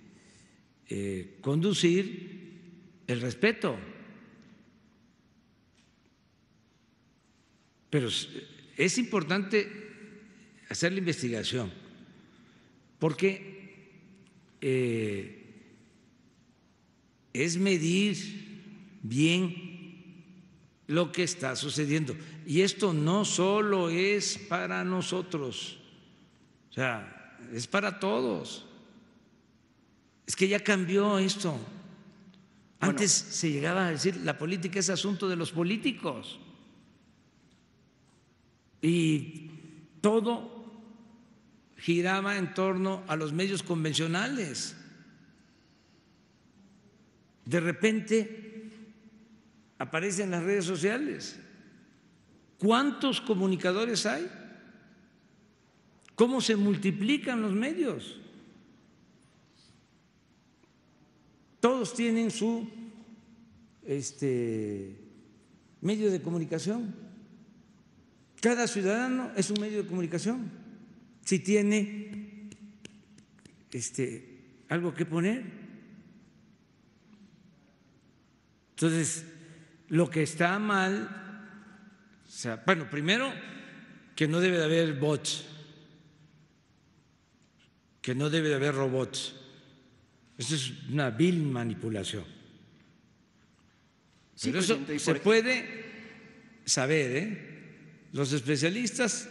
eh, conducir el respeto. Pero es importante hacer la investigación, porque eh, es medir bien lo que está sucediendo. Y esto no solo es para nosotros, o sea, es para todos. Es que ya cambió esto. Antes se llegaba a decir, la política es asunto de los políticos. Y todo giraba en torno a los medios convencionales. De repente aparecen las redes sociales. ¿Cuántos comunicadores hay? ¿Cómo se multiplican los medios? Todos tienen su este, medio de comunicación. Cada ciudadano es un medio de comunicación si tiene este, algo que poner. Entonces, lo que está mal, bueno, primero, que no debe de haber bots, que no debe de haber robots. Eso es una vil manipulación. Pero eso se puede saber, ¿eh? Los especialistas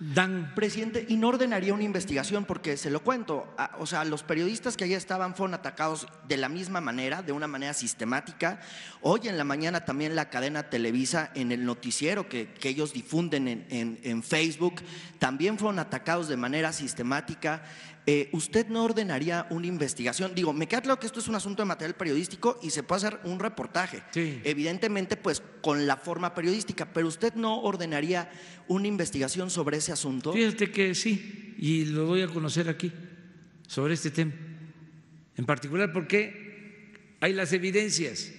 Dan. Presidente, y no ordenaría una investigación porque se lo cuento. Ah, o sea, los periodistas que allá estaban fueron atacados de la misma manera, de una manera sistemática. Hoy en la mañana también la cadena Televisa, en el noticiero que, ellos difunden en, Facebook, también fueron atacados de manera sistemática. Eh, ¿usted no ordenaría una investigación? Digo, me queda claro que esto es un asunto de material periodístico y se puede hacer un reportaje, evidentemente pues con la forma periodística, pero ¿usted no ordenaría una investigación sobre ese asunto? Fíjate que sí, y lo doy a conocer aquí, sobre este tema, en particular porque hay las evidencias,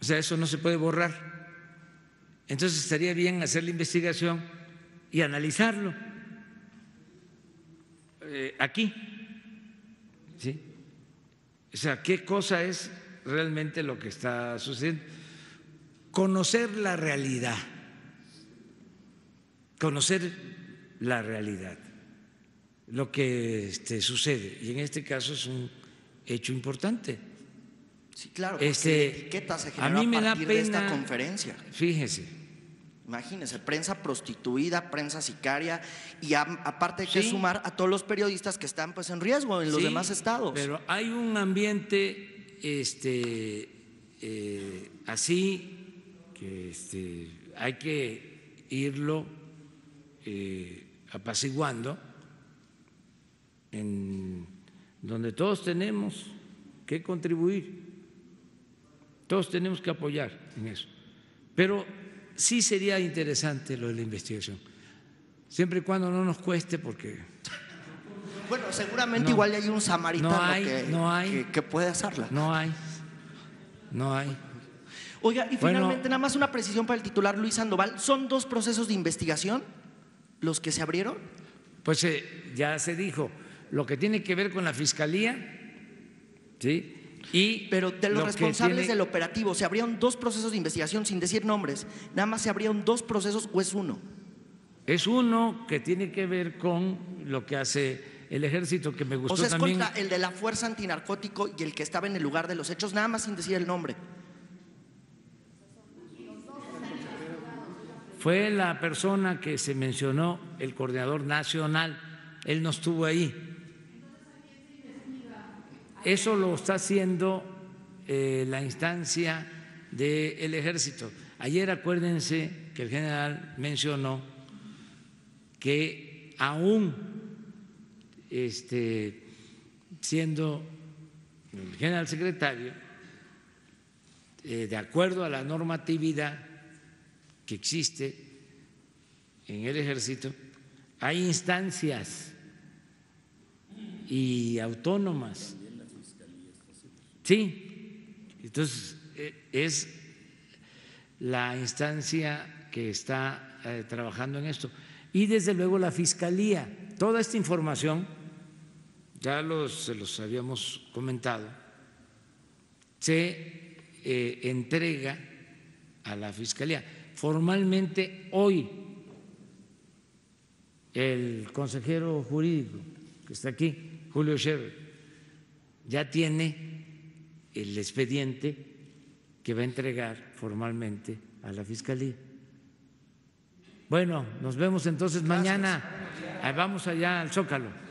o sea, eso no se puede borrar. Entonces estaría bien hacer la investigación y analizarlo eh, aquí. ¿Sí? O sea, ¿qué cosa es realmente lo que está sucediendo? Conocer la realidad. Conocer la realidad. Lo que este, sucede. Y en este caso es un hecho importante. Sí, claro. Este, ¿Qué se a mí me da pena, esta conferencia? Fíjese Imagínense, prensa prostituida, prensa sicaria, y aparte hay que sumar a todos los periodistas que están pues en riesgo en los demás estados. Pero hay un ambiente este, eh, así que este, hay que irlo eh, apaciguando, en donde todos tenemos que contribuir, todos tenemos que apoyar en eso. Pero sí sería interesante lo de la investigación, siempre y cuando no nos cueste porque... Bueno, seguramente igual hay un samaritano que, puede hacerla. No hay, no hay. Oiga, y finalmente, nada más una precisión para el titular Luis Sandoval. ¿Son dos procesos de investigación los que se abrieron? Pues eh, ya se dijo, lo que tiene que ver con la Fiscalía, ¿sí? Pero de los responsables del operativo, se abrieron dos procesos de investigación sin decir nombres, nada más se abrieron dos procesos o es uno. Es uno que tiene que ver con lo que hace el ejército que me gustó. O sea, es contra el de la fuerza antinarcótico y el que estaba en el lugar de los hechos, nada más sin decir el nombre. Fue la persona que se mencionó, el coordinador nacional, él no estuvo ahí eso lo está haciendo eh, la instancia del ejército. Ayer acuérdense que el general mencionó que aún este, siendo el general secretario, eh, de acuerdo a la normatividad que existe en el ejército, hay instancias y autónomas Sí, entonces e, es la instancia que está eh, trabajando en esto. Y desde luego la Fiscalía, toda esta información, ya se los habíamos comentado, se eh, entrega a la Fiscalía. Formalmente hoy el consejero jurídico que está aquí, Julio Sherry, ya tiene el expediente que va a entregar formalmente a la Fiscalía. Bueno, nos vemos entonces mañana. Ah, vamos allá al Zócalo.